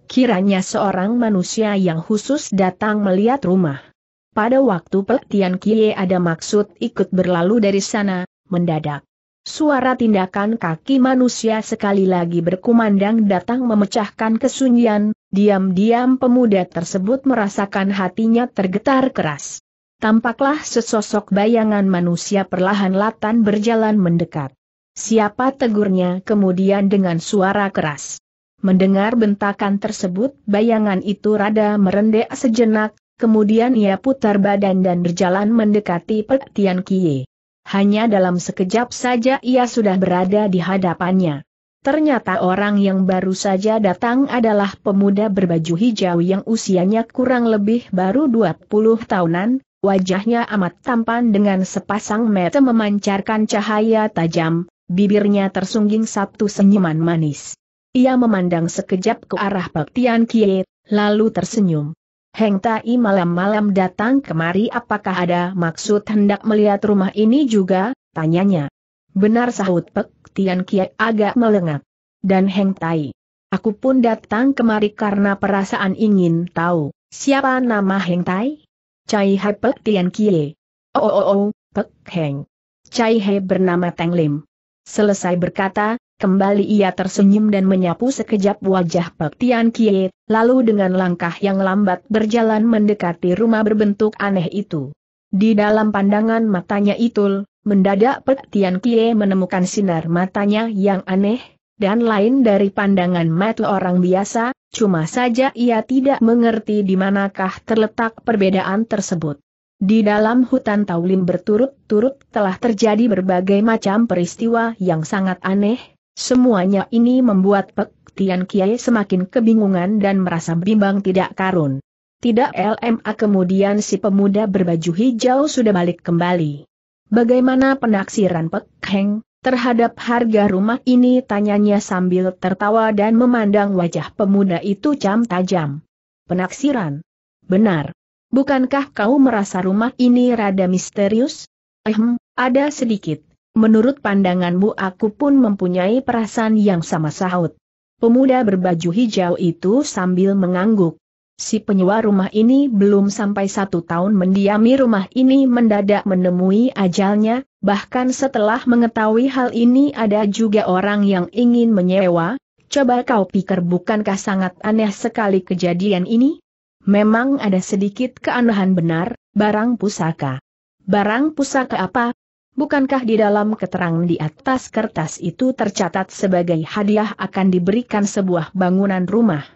Kiranya seorang manusia yang khusus datang melihat rumah. Pada waktu Tian Kie ada maksud ikut berlalu dari sana, mendadak. Suara tindakan kaki manusia sekali lagi berkumandang datang memecahkan kesunyian, diam-diam pemuda tersebut merasakan hatinya tergetar keras. Tampaklah sesosok bayangan manusia perlahan-latan berjalan mendekat. Siapa tegurnya kemudian dengan suara keras. Mendengar bentakan tersebut bayangan itu rada merendek sejenak, Kemudian ia putar badan dan berjalan mendekati Pek Tian Kie. Hanya dalam sekejap saja ia sudah berada di hadapannya. Ternyata orang yang baru saja datang adalah pemuda berbaju hijau yang usianya kurang lebih baru 20 tahunan, wajahnya amat tampan dengan sepasang mata memancarkan cahaya tajam, bibirnya tersungging satu senyuman manis. Ia memandang sekejap ke arah Pek Tian Kie, lalu tersenyum. Heng Tai malam-malam datang kemari apakah ada maksud hendak melihat rumah ini juga, tanyanya. Benar sahut Pek Tian Kiai agak melengak. Dan Heng Tai. Aku pun datang kemari karena perasaan ingin tahu, siapa nama Heng Tai? Cai Hai Pek Tian Kiai. Oh oh oh, Pek Heng. Cai Hai bernama Teng Lim. Selesai berkata, Kembali ia tersenyum dan menyapu sekejap wajah Pek Tian Kie, lalu dengan langkah yang lambat berjalan mendekati rumah berbentuk aneh itu. Di dalam pandangan matanya Itul, mendadak Pek Tian Kie menemukan sinar matanya yang aneh, dan lain dari pandangan mata orang biasa, cuma saja ia tidak mengerti di manakah terletak perbedaan tersebut. Di dalam hutan Taulim berturut-turut telah terjadi berbagai macam peristiwa yang sangat aneh, Semuanya ini membuat Pek Tian Kiai semakin kebingungan dan merasa bimbang tidak karun. Tidak LMA kemudian si pemuda berbaju hijau sudah balik kembali. Bagaimana penaksiran Pek Heng terhadap harga rumah ini tanyanya sambil tertawa dan memandang wajah pemuda itu cam tajam. Penaksiran? Benar. Bukankah kau merasa rumah ini rada misterius? Ehm, ada sedikit. Menurut pandanganmu aku pun mempunyai perasaan yang sama sahut. Pemuda berbaju hijau itu sambil mengangguk. Si penyewa rumah ini belum sampai satu tahun mendiami rumah ini mendadak menemui ajalnya, bahkan setelah mengetahui hal ini ada juga orang yang ingin menyewa, coba kau pikir bukankah sangat aneh sekali kejadian ini? Memang ada sedikit keanehan benar, barang pusaka. Barang pusaka apa, Bukankah di dalam keterangan di atas kertas itu tercatat sebagai hadiah akan diberikan sebuah bangunan rumah?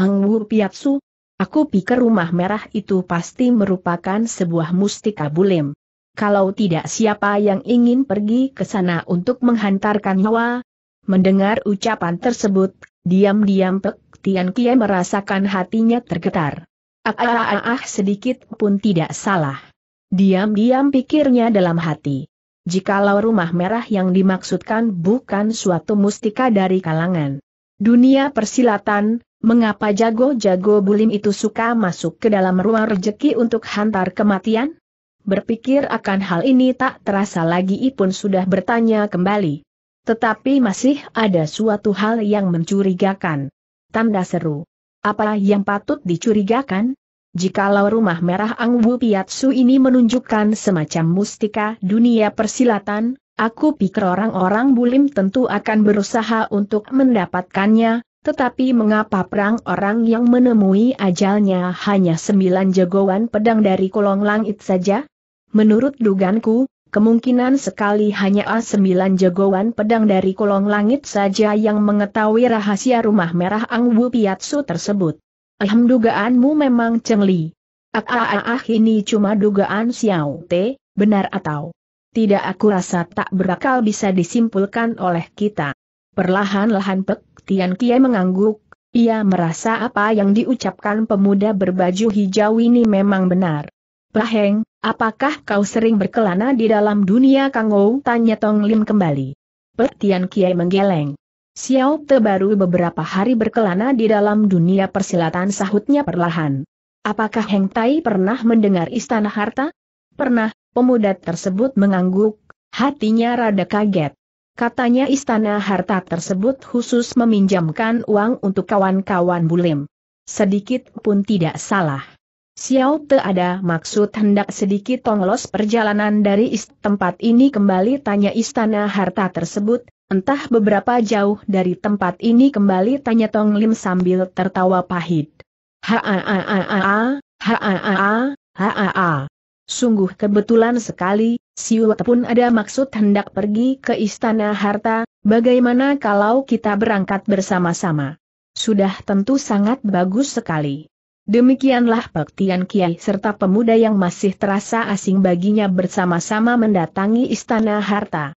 Anggur Piatsu? Aku pikir rumah merah itu pasti merupakan sebuah mustika bulim. Kalau tidak siapa yang ingin pergi ke sana untuk menghantarkan nyawa? Mendengar ucapan tersebut, diam-diam Pek Tian Kie merasakan hatinya tergetar. Ah, ah, ah, ah sedikit pun tidak salah. Diam-diam pikirnya dalam hati jikalau rumah merah yang dimaksudkan bukan suatu mustika dari kalangan dunia persilatan, mengapa jago-jago bulim itu suka masuk ke dalam ruang rejeki untuk hantar kematian? Berpikir akan hal ini tak terasa lagi Ipun sudah bertanya kembali. Tetapi masih ada suatu hal yang mencurigakan. Tanda seru. Apa yang patut dicurigakan? Jikalau rumah merah Ang Wu Piatsu ini menunjukkan semacam mustika dunia persilatan, aku pikir orang-orang bulim tentu akan berusaha untuk mendapatkannya, tetapi mengapa perang orang yang menemui ajalnya hanya sembilan jagoan pedang dari kolong langit saja? Menurut duganku, Kemungkinan sekali hanya a sembilan jagoan pedang dari kolong langit saja yang mengetahui rahasia rumah merah Ang Wu Piatsu tersebut. Ehm dugaanmu memang cengli. Ah, ini cuma dugaan Xiao Te, benar atau? Tidak aku rasa tak berakal bisa disimpulkan oleh kita. Perlahan-lahan Pek Tian Kie mengangguk, ia merasa apa yang diucapkan pemuda berbaju hijau ini memang benar. Praheng, apakah kau sering berkelana di dalam dunia Kangou? Tanya Tong Lim kembali. Pek Tian Kie menggeleng. Xiao Te baru beberapa hari berkelana di dalam dunia persilatan sahutnya perlahan. Apakah Heng Tai pernah mendengar istana harta? Pernah, pemuda tersebut mengangguk, hatinya rada kaget. Katanya istana harta tersebut khusus meminjamkan uang untuk kawan-kawan bulim. Sedikit pun tidak salah. Xiao Te ada maksud hendak sedikit tonglos perjalanan dari tempat ini kembali tanya istana harta tersebut, Entah beberapa jauh dari tempat ini kembali tanya Tong Lim sambil tertawa pahit. Ha ha ha ha ha ha ha ha ha ha ha ha Sungguh kebetulan sekali, Siwat pun ada maksud hendak pergi ke Istana Harta, bagaimana kalau kita berangkat bersama-sama? Sudah tentu sangat bagus sekali. Demikianlah Pektian Kiai serta pemuda yang masih terasa asing baginya bersama-sama mendatangi Istana Harta.